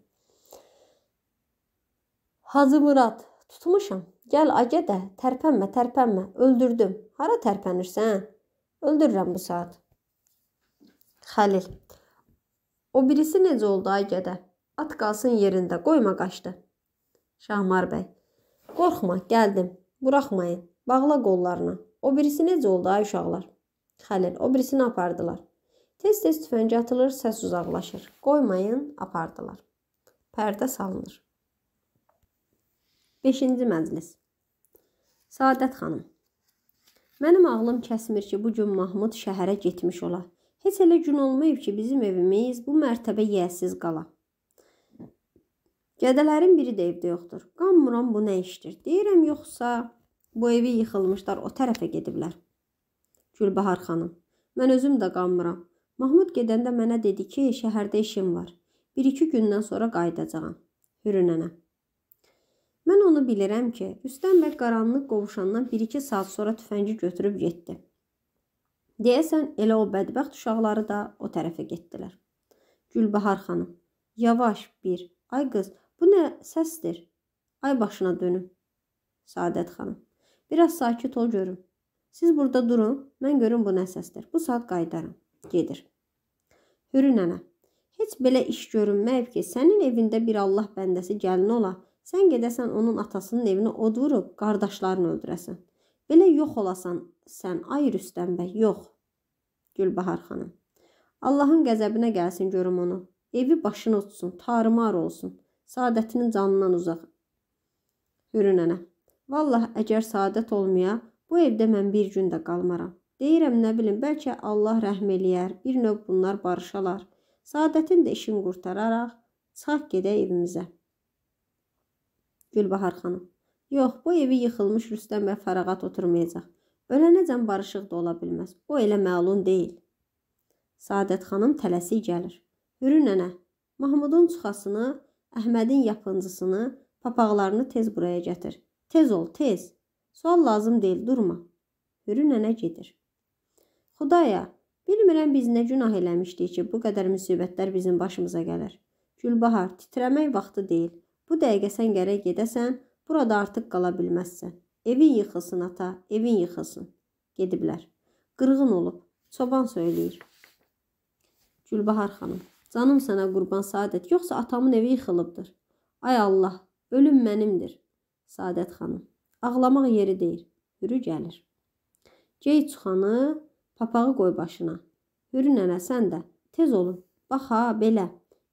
Hacı Murad, tutmuşam. Gəl ağa də, tərpənmə, tərpənmə. Öldürdüm. Hara tərpənirsən? Öldürürəm bu saat. Xəlil. O birisi necə oldu ağa də? At qalsın yerində, qoyma qaçdı. Şahmar bəy. Qorxma, gəldim. Buraxmayın. Bağla qollarını. O birisi necə oldu ay uşaqlar? Xəlil. O birisini apardılar. Tez-tez tüfəngi atılır, səs uzaqlaşır. Qoymayın, apardılar. Pərdə salınır. 5-ci məclis. Saadət xanım. Mənim ağlım kəsmir ki, bu gün Mahmud şəhərə getmiş ola. Heç elə gün olmayıb ki, bizim evimiz bu mərtəbə yiyəsiz qala. Gədələrin biri də evdə yoxdur. Qanmıram bu nə işdir. Deyirəm yoxsa bu evi yıxılmışlar, o tərəfə gediblər. Gülbahar xanım. Mən özüm də qanmıram. Mahmud gedəndə mənə dedi ki, şəhərdə işim var. Bir-iki gündən sonra qayıdacağam. Hürünənə. Mən onu bilirəm ki, Rüstəm bəy qaranlıq qovuşandan 1-2 saat sonra tüfəngi götürüb getdi. Deyəsən, elə o bədbəxt uşaqları da o tərəfə getdilər. Gülbahar xanım, yavaş bir, ay qız, bu nə səsdir? Ay başına dönüm. Saadət xanım, biraz sakit ol görüm. Siz burada durun, mən görüm bu nə səsdir. Bu saat qayıdaram. Gedir. Hürü nənə, heç belə iş görünməyib ki, sənin evində bir Allah bəndəsi gəlin ola, sən gedəsən onun atasının evini od vurub qardaşlarını öldürəsən. Belə yox olasan sən, ay Rüstəm bəy, yox. Gülbahar xanım. Allahın qəzəbinə gəlsin görüm onu. Evi başına uçsun, tarımar olsun. Saadətinin canından uzaq. Hürü nənə. Vallah əgər saadət olmaya, bu evdə mən bir gün də qalmaram. Deyirəm nə bilim, bəlkə Allah rəhm eləyər, bir növ bunlar barışalar. Saadətin də işin qurtararaq, çıxaq gedək evimizə. Gülbahar xanım. Yox, bu evi yıxılmış Rüstəm və Fərağat oturmayacaq. Ölənəcən barışıq da ola bilməz. O elə məlun deyil. Saadət xanım tələsik gəlir. Hürü nənə, Mahmudun çıxasını, Əhmədin yapıncısını, papaqlarını tez buraya gətir. Tez ol, tez. Sual lazım deyil, durma. Hürü nənə gedir. Xudaya, bilmirəm biz nə günah eləmişdik ki, bu qədər müsibətlər bizim başımıza gələr. Gülbahar, titrəmək vaxtı deyil. Bu dəqiqə sən gərək gedəsən, burada artıq qala bilməzsən. Evin yıxılsın ata, evin yıxılsın. Gediblər. Qırğın olub, çoban söyləyir. Gülbahar xanım, canım sənə qurban Saadət, yoxsa atamın evi yıxılıbdır. Ay Allah, ölüm mənimdir. Saadət xanım, ağlamaq yeri deyir, hürü gəlir. Gey çuxanı Papağı qoy başına. Hürü nənə sən də. Tez olun. Bax ha, belə.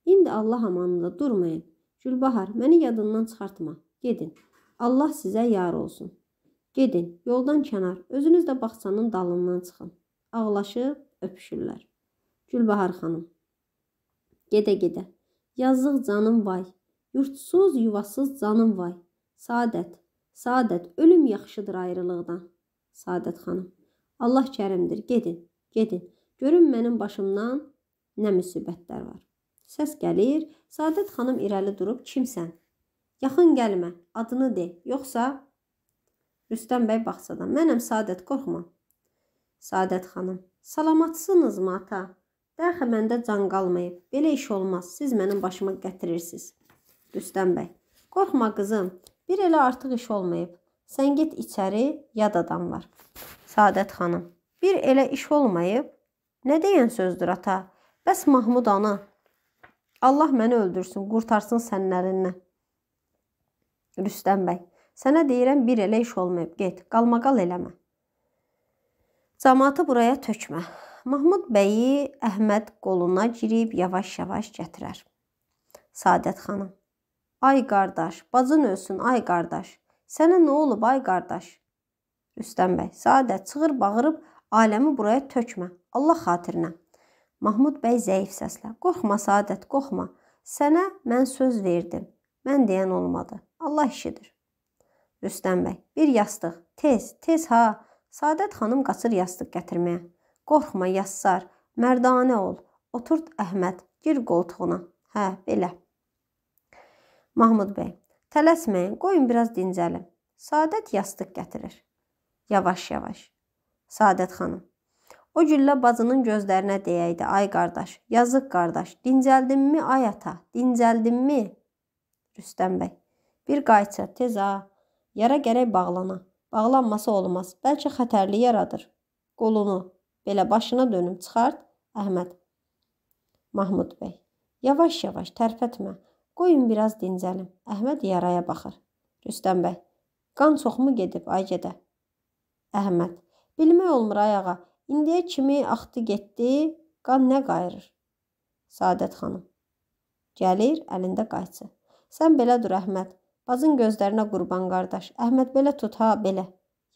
İndi Allah amanında durmayın. Gülbahar, məni yadından çıxartma. Gedin. Allah sizə yar olsun. Gedin, yoldan kənar, özünüz də bağçanın dalından çıxın. Ağlaşıb öpüşürlər. Gülbahar xanım. Gedə-gedə. Yazıq canım vay. Yurtsuz, yuvasız canım vay. Saadət, saadət, ölüm yaxşıdır ayrılıqdan. Saadət xanım. Allah kərimdir, gedin, gedin. Görün mənim başımdan nə müsibətlər var. Səs gəlir, Sadət xanım irəli durub kimsən? Yaxın gəlmə, adını de, yoxsa... Rüstəm bəy baxsadan, mənəm Sadət, qorxma. Sadət xanım, salamatsınızmı ata? Dəxə məndə can qalmayıb, belə iş olmaz, siz mənim başıma gətirirsiniz. Rüstəm bəy, qorxma qızım, bir elə artıq iş olmayıb. Sən get içəri, yad adam var. Sadət xanım, bir elə iş olmayıb. Nə deyən sözdür ata? Bəs Mahmud ana, Allah məni öldürsün, qurtarsın sənlərindən. Rüstəm bəy, sənə deyirəm bir elə iş olmayıb, get, qalmaqal eləmə. Cəmatı buraya tökmə. Mahmud bəyi Əhməd qoluna girib yavaş-yavaş gətirər. Sadət xanım, ay qardaş, bacın ölsün, ay qardaş. Sənə nə olub, ay qardaş? Rüstəm bəy, sadə çığır bağırıb aləmi buraya tökmə. Allah xatirinə. Mahmud bəy zəif səslə. Qorxma Saadət, qorxma. Sənə mən söz verdim. Mən deyən olmadı. Allah işidir. Rüstəm bəy, bir yastıq. Tez, tez ha. Saadət xanım qaçır yastıq gətirməyə. Qorxma, yassar. Mərdanə ol. Oturt Əhməd. Gir qoltuğuna. Hə, belə. Mahmud bəy, tələsməyin. Qoyun biraz dincəlim. Saadət yastıq gətirir. Yavaş-yavaş. Sadət xanım. O güllə bacının gözlərinə deyəydi. Ay qardaş, yazıq qardaş, dincəldinmi ay ata, dincəldinmi? Rüstəm bəy. Bir qayçı, tez ha. Yara gərək bağlana. Bağlanması olmaz. Bəlkə xətərli yaradır. Qolunu belə başına dönüb çıxart. Əhməd. Mahmud bəy. Yavaş-yavaş, tərpətmə. Qoyun biraz dincəlim. Əhməd yaraya baxır. Rüstəm bəy. Qan çoxmu gedib ay gedə? Əhməd. Bilmək olmur ayağa. İndiyə kimi axdı getdi, qan nə qayırır? Saadət xanım. Gəlir əlində qayçı. Sən belə dur Əhməd. Bazın gözlərinə qurban qardaş. Əhməd belə tut ha, belə.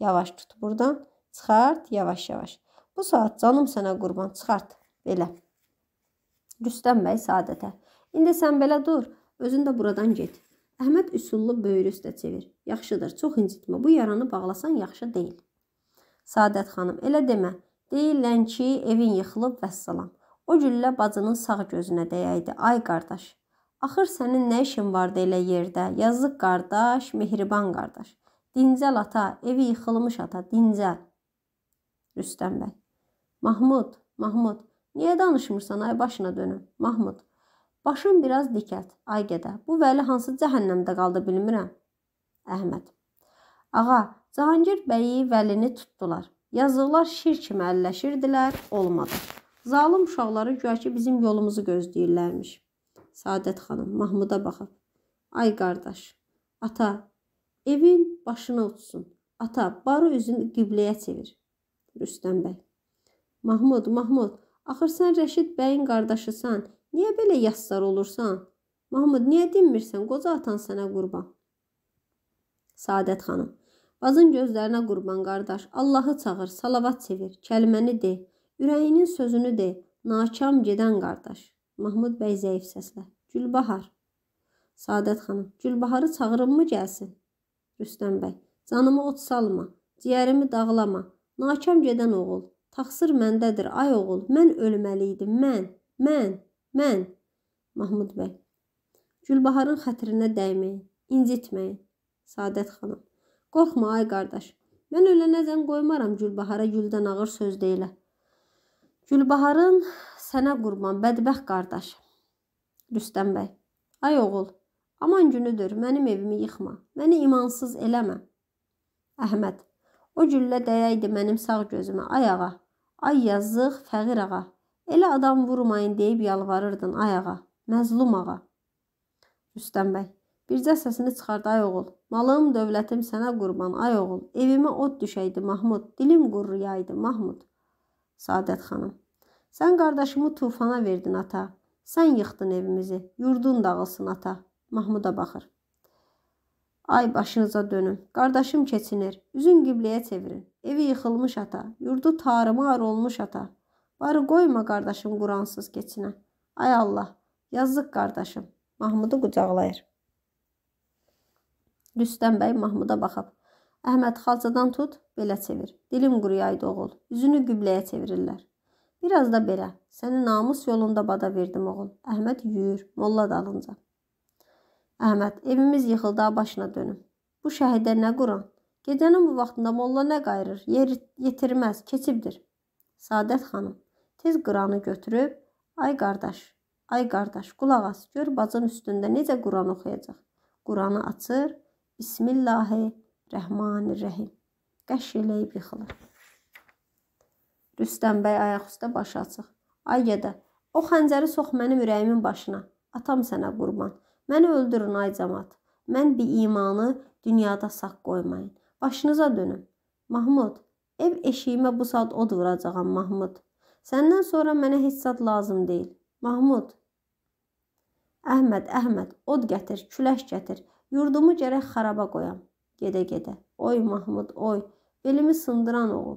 Yavaş tut burdan. Çıxart, yavaş-yavaş. Bu saat canım sənə qurban, çıxart. Belə. Rüstəm bəy Saadətə. İndi sən belə dur, özün də buradan get. Əhməd üsullu böyrü üstə çevir. Yaxşıdır, çox incitmə. Bu yaranı bağlasan yaxşı deyil. Sadət xanım, elə demə. Deyirlər ki, evin yıxılıb vəssalam. O güllə bacının sağ gözünə dəyəydi. Ay qardaş, axır sənin nə işin vardı elə yerdə? Yazıq qardaş, mehriban qardaş. Dincəl ata, evi yıxılmış ata, dincəl. Rüstəm bəy. Mahmud, Mahmud, niyə danışmırsan ay başına dönüm? Mahmud. Başın biraz dikət. Ay gədə, bu vəli hansı cəhənnəmdə qaldı bilmirəm. Əhməd. Ağa, Cahangir bəyi vəlini tutdular. Yazıqlar şir kimi əlləşirdilər, olmadı. Zalım uşaqları güya ki, bizim yolumuzu gözləyirlərmiş. Saadət xanım Mahmuda baxıb. Ay qardaş, ata, evin başına uçsun. Ata, barı üzünü qibləyə çevir. Rüstəm bəy. Mahmud, Mahmud, axır sən Rəşid bəyin qardaşısan. Niyə belə yassar olursan? Mahmud, niyə dinmirsən? Qoca atan sənə qurban. Saadət xanım. Bacın gözlərinə qurban qardaş. Allahı çağır, salavat çevir, kəlməni de, ürəyinin sözünü de, nakam gedən qardaş. Mahmud bəy zəif səslə. Gülbahar. Saadət xanım. Gülbaharı çağırınmı gəlsin? Rüstəm bəy. Canımı ot salma, ciyərimi dağlama. Nakam gedən oğul. Taxsır məndədir, ay oğul. Mən ölməli idim, mən, mən, mən. Mahmud bəy. Gülbaharın xətrinə dəyməyin, incitməyin. Saadət xanım. Qorxma ay qardaş. Mən ölənəcən qoymaram Gülbahara güldən ağır söz deyilə. Gülbaharın sənə qurban, bədbəxt qardaş. Rüstəm bəy. Ay oğul, aman günüdür, mənim evimi yıxma. Məni imansız eləmə. Əhməd. O güllə dəyəydi mənim sağ gözümə, ay ağa. Ay yazıq, fəqir ağa. Elə adam vurmayın deyib yalvarırdın, ay ağa. Məzlum ağa. Rüstəm bəy. Bircə səsini çıxart ay oğul. Malım, dövlətim sənə qurban ay oğul. Evimə od düşəydi Mahmud, dilim quruyaydı Mahmud. Saadət xanım. Sən qardaşımı tufana verdin ata. Sən yıxdın evimizi. Yurdun dağılsın ata. Mahmuda baxır. Ay başınıza dönüm. Qardaşım keçinir. Üzün qibləyə çevirin. Evi yıxılmış ata. Yurdu tarımar olmuş ata. Barı qoyma qardaşım Quransız keçinə. Ay Allah, yazıq qardaşım. Mahmudu qucaqlayır. Rüstəm bəy Mahmuda baxıb. Əhməd xalcadan tut, belə çevir. Dilim quruyaydı oğul. Üzünü qibləyə çevirirlər. Bir az da belə. Səni namus yolunda bada verdim oğul. Əhməd yürür, molla dalınca. Əhməd, evimiz yıxıldı, başına dönüm. Bu şəhidə nə quran? Gecənin bu vaxtında molla nə qayırır? Yer yetirməz, keçibdir. Sadət xanım, tez qıranı götürüb, ay qardaş, ay qardaş, qulaq as, gör bacın üstündə necə quran oxuyacaq. Quranı açır, Bismillahirrəhmanirrəhim. Qəş eləyib yıxılır. Rüstəm bəy ayaq üstə başı açıq. Ay gədə, o xəncəri sox mənim ürəyimin başına. Atam sənə qurban. Məni öldürün ay cəmaət. Mən bir imanı dünyada sağ qoymayın. Başınıza dönüm. Mahmud, ev eşiyimə bu saat od vuracağam Mahmud. Səndən sonra mənə heç zad lazım deyil. Mahmud. Əhməd, Əhməd, od gətir, külək gətir. Yurdumu gərək xaraba qoyam, gedə-gedə. Oy Mahmud, oy, belimi sındıran oğul.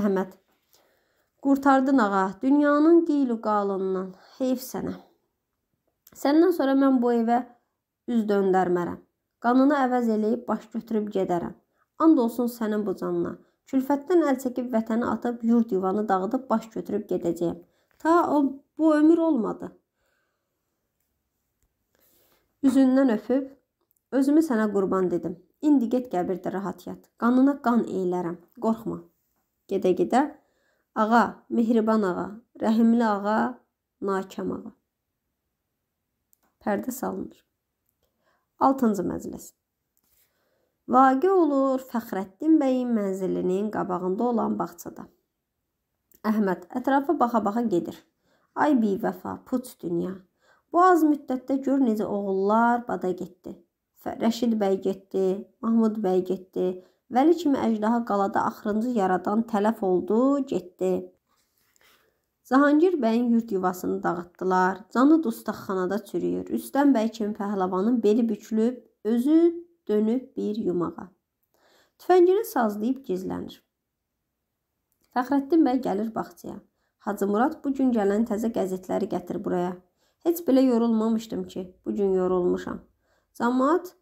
Əhməd. Qurtardın ağa, dünyanın qeylu qalından. Heyf sənə. Səndən sonra mən bu evə üz döndərmərəm. Qanını əvəz eləyib baş götürüb gedərəm. And olsun sənin bu canına. Külfətdən əl çəkib vətəni atıb yurd yuvanı dağıdıb baş götürüb gedəcəyəm. Ta o bu ömür olmadı. Üzündən öpüb, özümü sənə qurban dedim. İndi get qəbirdə rahat yat. Qanına qan eylərəm. Qorxma. Gedə-gedə ağa, mehriban ağa, rəhimli ağa, nakam ağa. Pərdə salınır. 6-cı məclis. Vaqe olur Fəxrəddin bəyin mənzilinin qabağında olan bağçada. Əhməd ətrafa baxa-baxa gedir. Ay bi vəfa, puç dünya. Bu az müddətdə gör necə oğullar bada getdi. Rəşid bəy getdi, Mahmud bəy getdi. Vəli kimi əjdaha qalada axırıncı yaradan tələf oldu, getdi. Cahangir bəyin yurd yuvasını dağıtdılar. Canı dustaqxanada çürüyür. Rüstəm bəy kimi pəhləvanın beli bükülüb, özü dönüb bir yumağa. Tüfəngini sazlayıb gizlənir. Fəxrəddin bəy gəlir bağçaya. Hacı Murad bu gün gələn təzə qəzetləri gətir buraya. Heç belə yorulmamışdım ki, bu gün yorulmuşam. Cəmaət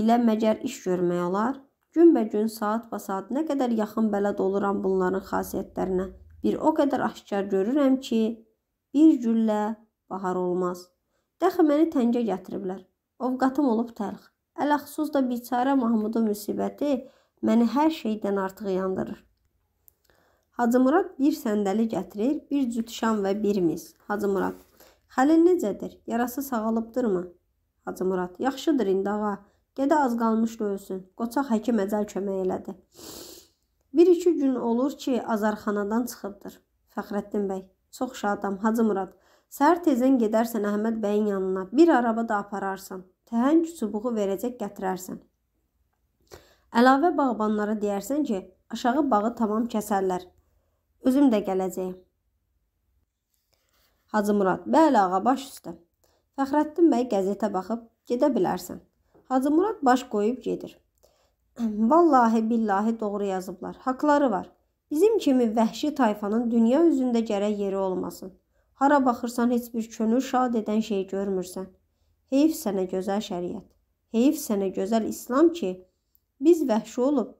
ilə məgər iş görmək olar? Günbəgün saat-basaat nə qədər yaxın bələd oluram bunların xasiyyətlərinə. Bir o qədər aşkar görürəm ki, bir güllə bahar olmaz. Dəxi məni təngə gətiriblər. Ovqatım olub təlx. Ələxsus da biçarə Mahmudun müsibəti məni hər şeydən artıq yandırır. Hacı Murad bir səndəli gətirir, bir cüt şam və bir mis. Hacı Murad Xəlil necədir? Yarası sağalıbdırmı? Hacı Murad. Yaxşıdır indi ağa. Gedə az qalmışdı ölsün. Qoçaq həkim əcəl kömək elədi. Bir-iki gün olur ki, azarxanadan çıxıbdır. Fəxrəddin bəy. Çox şadam, Hacı Murad. Səhər tezən gedərsən Əhməd bəyin yanına. Bir araba da apararsan. Təhəng çubuğu verəcək gətirərsən. Əlavə bağbanlara deyərsən ki, aşağı bağı tamam kəsərlər. Özüm də gələcəyəm. Hacı Murad, bəli ağa, baş üstə. Fəxrəddin bəy qəzetə baxıb, gedə bilərsən. Hacı Murad baş qoyub gedir. [CLEARS THROAT] Vallahi billahi doğru yazıblar. Haqları var. Bizim kimi vəhşi tayfanın dünya üzündə gərək yeri olmasın. Hara baxırsan heç bir könül şad edən şey görmürsən. Heyf sənə gözəl şəriət. Heyf sənə gözəl İslam ki, biz vəhşi olub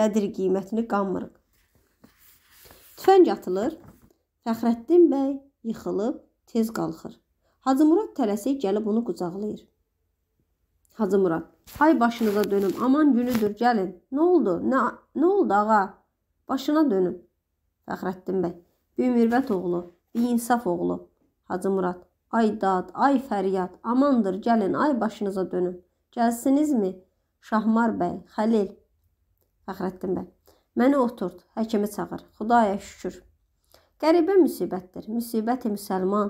qədir qiymətini qanmırıq. Tüfəng atılır. Fəxrəddin bəy yıxılıb tez qalxır. Hacı Murad tələsik gəlib onu qucaqlayır. Hacı Murad: "Ay başınıza dönüm, aman günüdür, gəlin. Nə oldu? Nə nə oldu ağa? Başına dönüm." Fəxrəddin bəy: "Bümirvət oğlu, biinsaf oğlu." Hacı Murad: "Ay dad, ay fəryad, amandır, gəlin, ay başınıza dönüm. Gəlsinizmi? Şahmar bəy, Xəlil." Fəxrəddin bəy: "Məni oturt, həkimi çağır. Xudaya şükür." Qəribə müsibətdir, müsibəti müsəlman.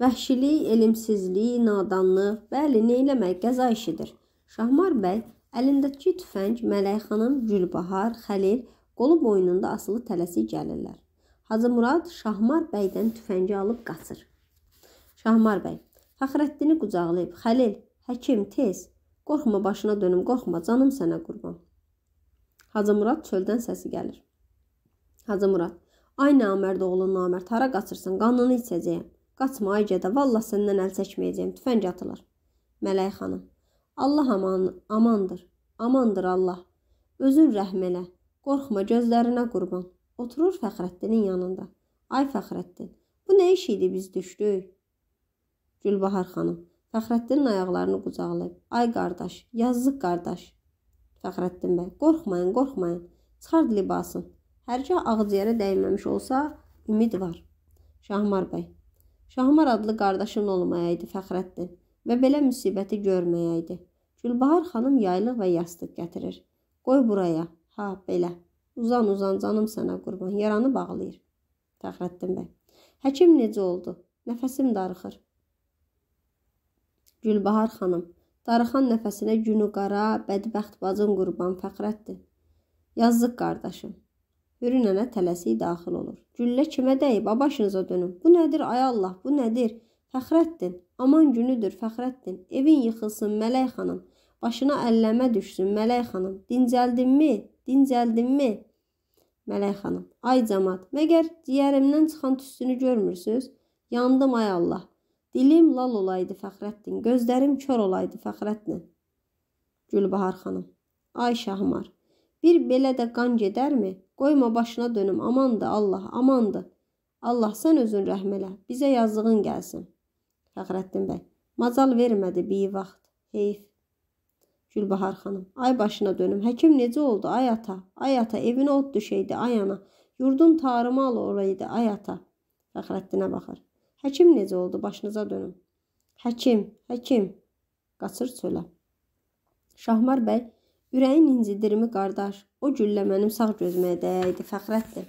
Vəhşilik, elimsizlik, nadanlıq, bəli, neyləmək qəza işidir. Şahmar bəy əlindəki tüfəng, Mələk xanım, Gülbahar, Xəlil qolu boynunda asılı tələsik gəlirlər. Hacı Murad Şahmar bəydən tüfəngi alıb qaçır. Şahmar bəy Fəxrəddini qucaqlayıb: "Xəlil, həkim, tez. Qorxma başına dönüm, qorxma, canım sənə qurban." Hacımurad çöldən səsi gəlir. Hacımurad: "Ay namərd oğlu namərd, hara qaçırsan? Qanını içəcəyəm. Qaçma ay gədə, vallah səndən əl çəkməyəcəyəm. Tüfəng atılır." Mələk xanım: "Allah aman, amandır. Amandır Allah. Özün rəhm elə. Qorxma, gözlərinə qurban." Oturur Fəxrəddinin yanında. "Ay Fəxrəddin, bu nə iş idi biz düşdük?" Gülbahar xanım Fəxrəddinin ayaqlarını qucaqlayıb: "Ay qardaş, yazıq qardaş. Fəxrəddin bəy, qorxmayın, qorxmayın. Çıxard libasın. Hərgah ağciyərə dəyməmiş olsa, ümid var. Şahmar bəy, Şahmar adlı qardaşın olmayaydı Fəxrəddin və belə müsibəti görməyəydi. Gülbahar xanım yaylıq və yastıq gətirir. Qoy buraya, ha, belə. Uzan, uzan, canım sənə qurban, yaranı bağlayır. Fəxrəddin bəy, həkim necə oldu? Nəfəsim darıxır. Gülbahar xanım, Darıxan nəfəsinə günü qara, bədbəxt bacın qurban fəxrətdir. Yazıq qardaşım. Hürü nənə tələsik daxil olur. Güllə kimə dəyib, abaşınıza dönün. Bu nədir, ay Allah, bu nədir? Fəxrəddin, aman günüdür, Fəxrəddin. Evin yıxılsın, Mələk xanım. Başına əlləmə düşsün, Mələk xanım. Dincəldinmi? Dincəldinmi? Mələk xanım, ay cəmat, məgər ciyərimdən çıxan tüstünü görmürsüz? Yandım, ay Allah. Dilim lal olaydı Fəxrəddin, gözlərim kör olaydı Fəxrəddin. Gülbahar xanım. Ay şahmar, bir belə də qan gedərmi? Qoyma başına dönüm, amandır Allah, amandır. Allah sən özün rəhm elə, bizə yazığın gəlsin. Fəxrəddin bəy. Macal vermədi bir vaxt. Heyf. Gülbahar xanım. Ay başına dönüm. Həkim necə oldu? Ay ata. Ay ata evinə od düşəydi. Ay ana. Yurdun tarımal oraydı. Ay ata. Fəxrəddinə baxır. Həkim necə oldu? Başınıza dönüm. Həkim, həkim. Qaçır çölə. Şahmar bəy, ürəyin incidirmi qardaş? O güllə mənim sağ gözümə dəydi, Fəxrəddin.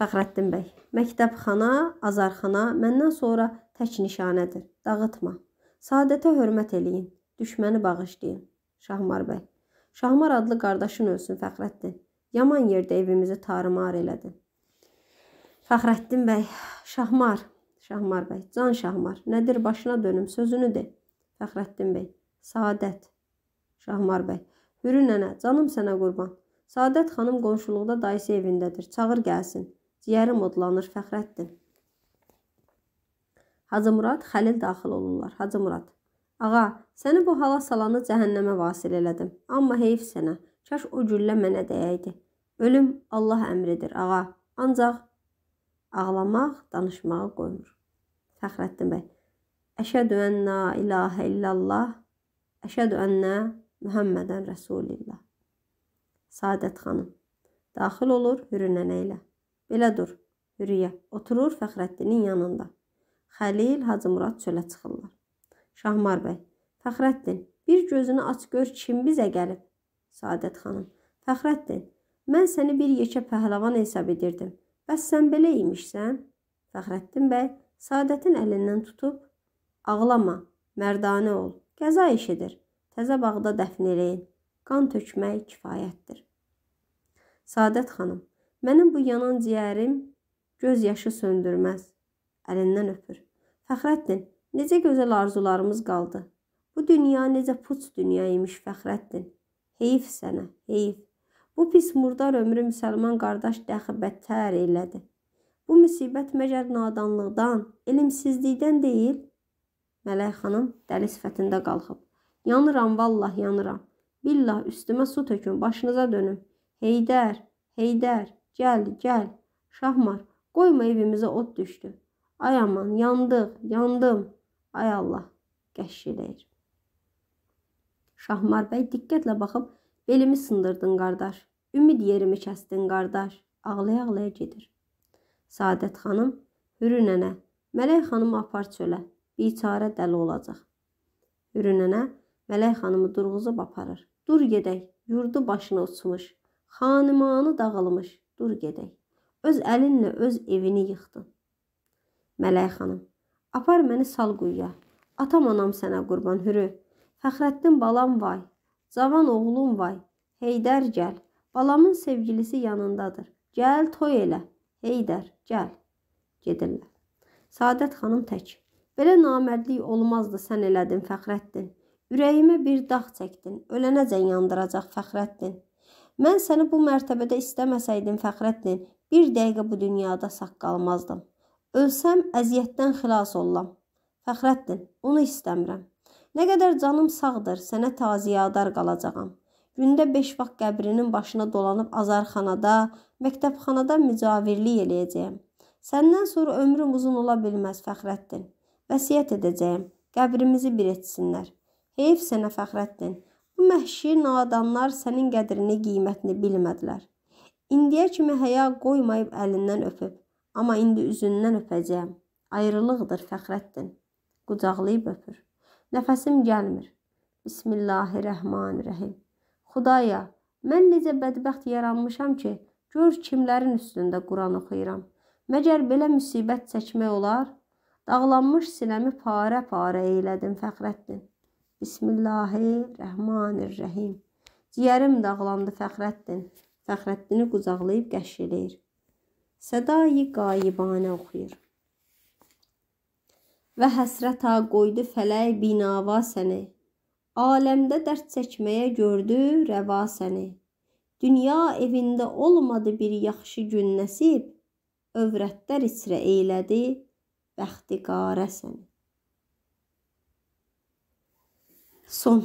Fəxrəddin bəy, məktəbxana, azarxana məndən sonra tək nişanədir. Dağıtma. Saadətə hörmət eləyin. Düşməni bağışlayın. Şahmar bəy. Şahmar adlı qardaşın ölsün Fəxrəddin. Yaman yerdə evimizi tarımar elədin. Fəxrəddin bəy, Şahmar Şahmar bəy, can Şahmar, nədir başına dönüm, sözünü de. Fəxrəddin bəy, Sadət. Şahmar bəy, hürü nənə, canım sənə qurban. Sadət xanım qonşuluqda dayısı evindədir, çağır gəlsin. Ciyərim odlanır Fəxrəddin. Hacı Murad, Xəlil daxil olurlar. Hacı Murad, ağa, səni bu hala salanı cəhənnəmə vasil elədim. Amma heyf sənə, kaş o güllə mənə dəyəydi. Ölüm Allah əmridir, ağa. Ancaq ağlamaq danışmağı qoymur. Fəxrəddin bəy. Əşhədü ənnə ilahə illallah, əşhədü ənnə Muhammədən Rəsulillah. Saadət xanım. Daxil olur Hürü nənə ilə. Belə dur, Hürüyə. Oturur Fəxrəddinin yanında. Xəlil, Hacı Murad çölə çıxırlar. Şahmar bəy. Fəxrəddin, bir gözünü aç gör kim bizə gəlib. Saadət xanım. Fəxrəddin, mən səni bir yekə pəhləvan hesab edirdim. Bəs sən belə imişsən? Fəxrəddin bəy Sadətin əlindən tutub, ağlama, mərdanə ol, qəza işidir, təzə bağda dəfn eləyin, qan tökmək kifayətdir. Sadət xanım, mənim bu yanan ciyərim göz yaşı söndürməz, əlindən öpür. Fəxrəddin, necə gözəl arzularımız qaldı. Bu dünya necə puç dünya imiş Fəxrəddin. Heyif sənə, heyif. Bu pis murdar ömrü müsəlman qardaş dəxi bətər elədi. Bu müsibət məgər nadanlıqdan, elmsizlikdən deyil? Mələk xanım dəli sifətində qalxıb. Yanıram vallah, yanıram. Billah üstümə su tökün, başınıza dönüm. Heydər, Heydər, gəl, gəl. Şahmar, qoyma evimizə od düşdü. Ay aman, yandıq, yandım. Ay Allah, qəşş eləyir. Şahmar bəy diqqətlə baxıb, belimi sındırdın qardaş. Ümid yerimi kəsdin qardaş. Ağlaya-ağlaya gedir. Sadət xanım, Hürü nənə, Mələk xanımı apar çölə, biçarə dəli olacaq. Hürü nənə Mələk xanımı durğuzub aparır. Dur gedək, yurdu başına uçmuş, xanimanı dağılmış, dur gedək. Öz əlinlə öz evini yıxdın. Mələk xanım, apar məni sal quyuya. Atam anam sənə qurban hürü. Fəxrəddin balam vay, cavan oğlum vay. Heydər gəl, balamın sevgilisi yanındadır. Gəl toy elə. Heydər, gəl. Gedirlər. Sadət xanım tək. Belə namərdlik olmazdı sən elədin Fəxrəddin. Ürəyimə bir dağ çəkdin. Ölənəcən yandıracaq Fəxrəddin. Mən səni bu mərtəbədə istəməsəydim Fəxrəddin, bir dəqiqə bu dünyada saqqalmazdım. Ölsəm əziyyətdən xilas olam. Fəxrəddin, onu istəmirəm. Nə qədər canım sağdır, sənə taziyadar qalacağam. Gündə 5 vaxt qəbrinin başına dolanıb azarxanada, Məktəbxanada mücavirlik eləyəcəyəm. Səndən sonra ömrüm uzun ola bilməz Fəxrəddin. Vəsiyyət edəcəyəm. Qəbrimizi bir etsinlər. Heyf sənə Fəxrəddin. Bu məhşi nadanlar sənin qədrini, qiymətini bilmədilər. İndiyə kimi həya qoymayıb əlindən öpüb, amma indi üzündən öpəcəyəm. Ayrılıqdır Fəxrəddin. Qucaqlayıb öpür. Nəfəsim gəlmir. Bismillahirrahmanirrahim. Xudaya, mən necə bədbəxt yaranmışam ki, Gör kimlərin üstündə Quran oxuyuram. Məgər belə müsibət çəkmək olar? Dağlanmış siləmi parə-parə eylədim Fəxrəddin. Bismillahirrahmanirrahim. Ciyərim dağlandı Fəxrəddin. Fəxrəddini qucaqlayıb qəş eləyir. Sədayi qayibanə oxuyur. Və həsrət ha qoydu fələk binava səni. Aləmdə dərd çəkməyə gördü rəva səni. Dünya evində olmadı bir yaxşı gün nəsib, övrətlər içrə eylədi, bəxti qarəsən. Son.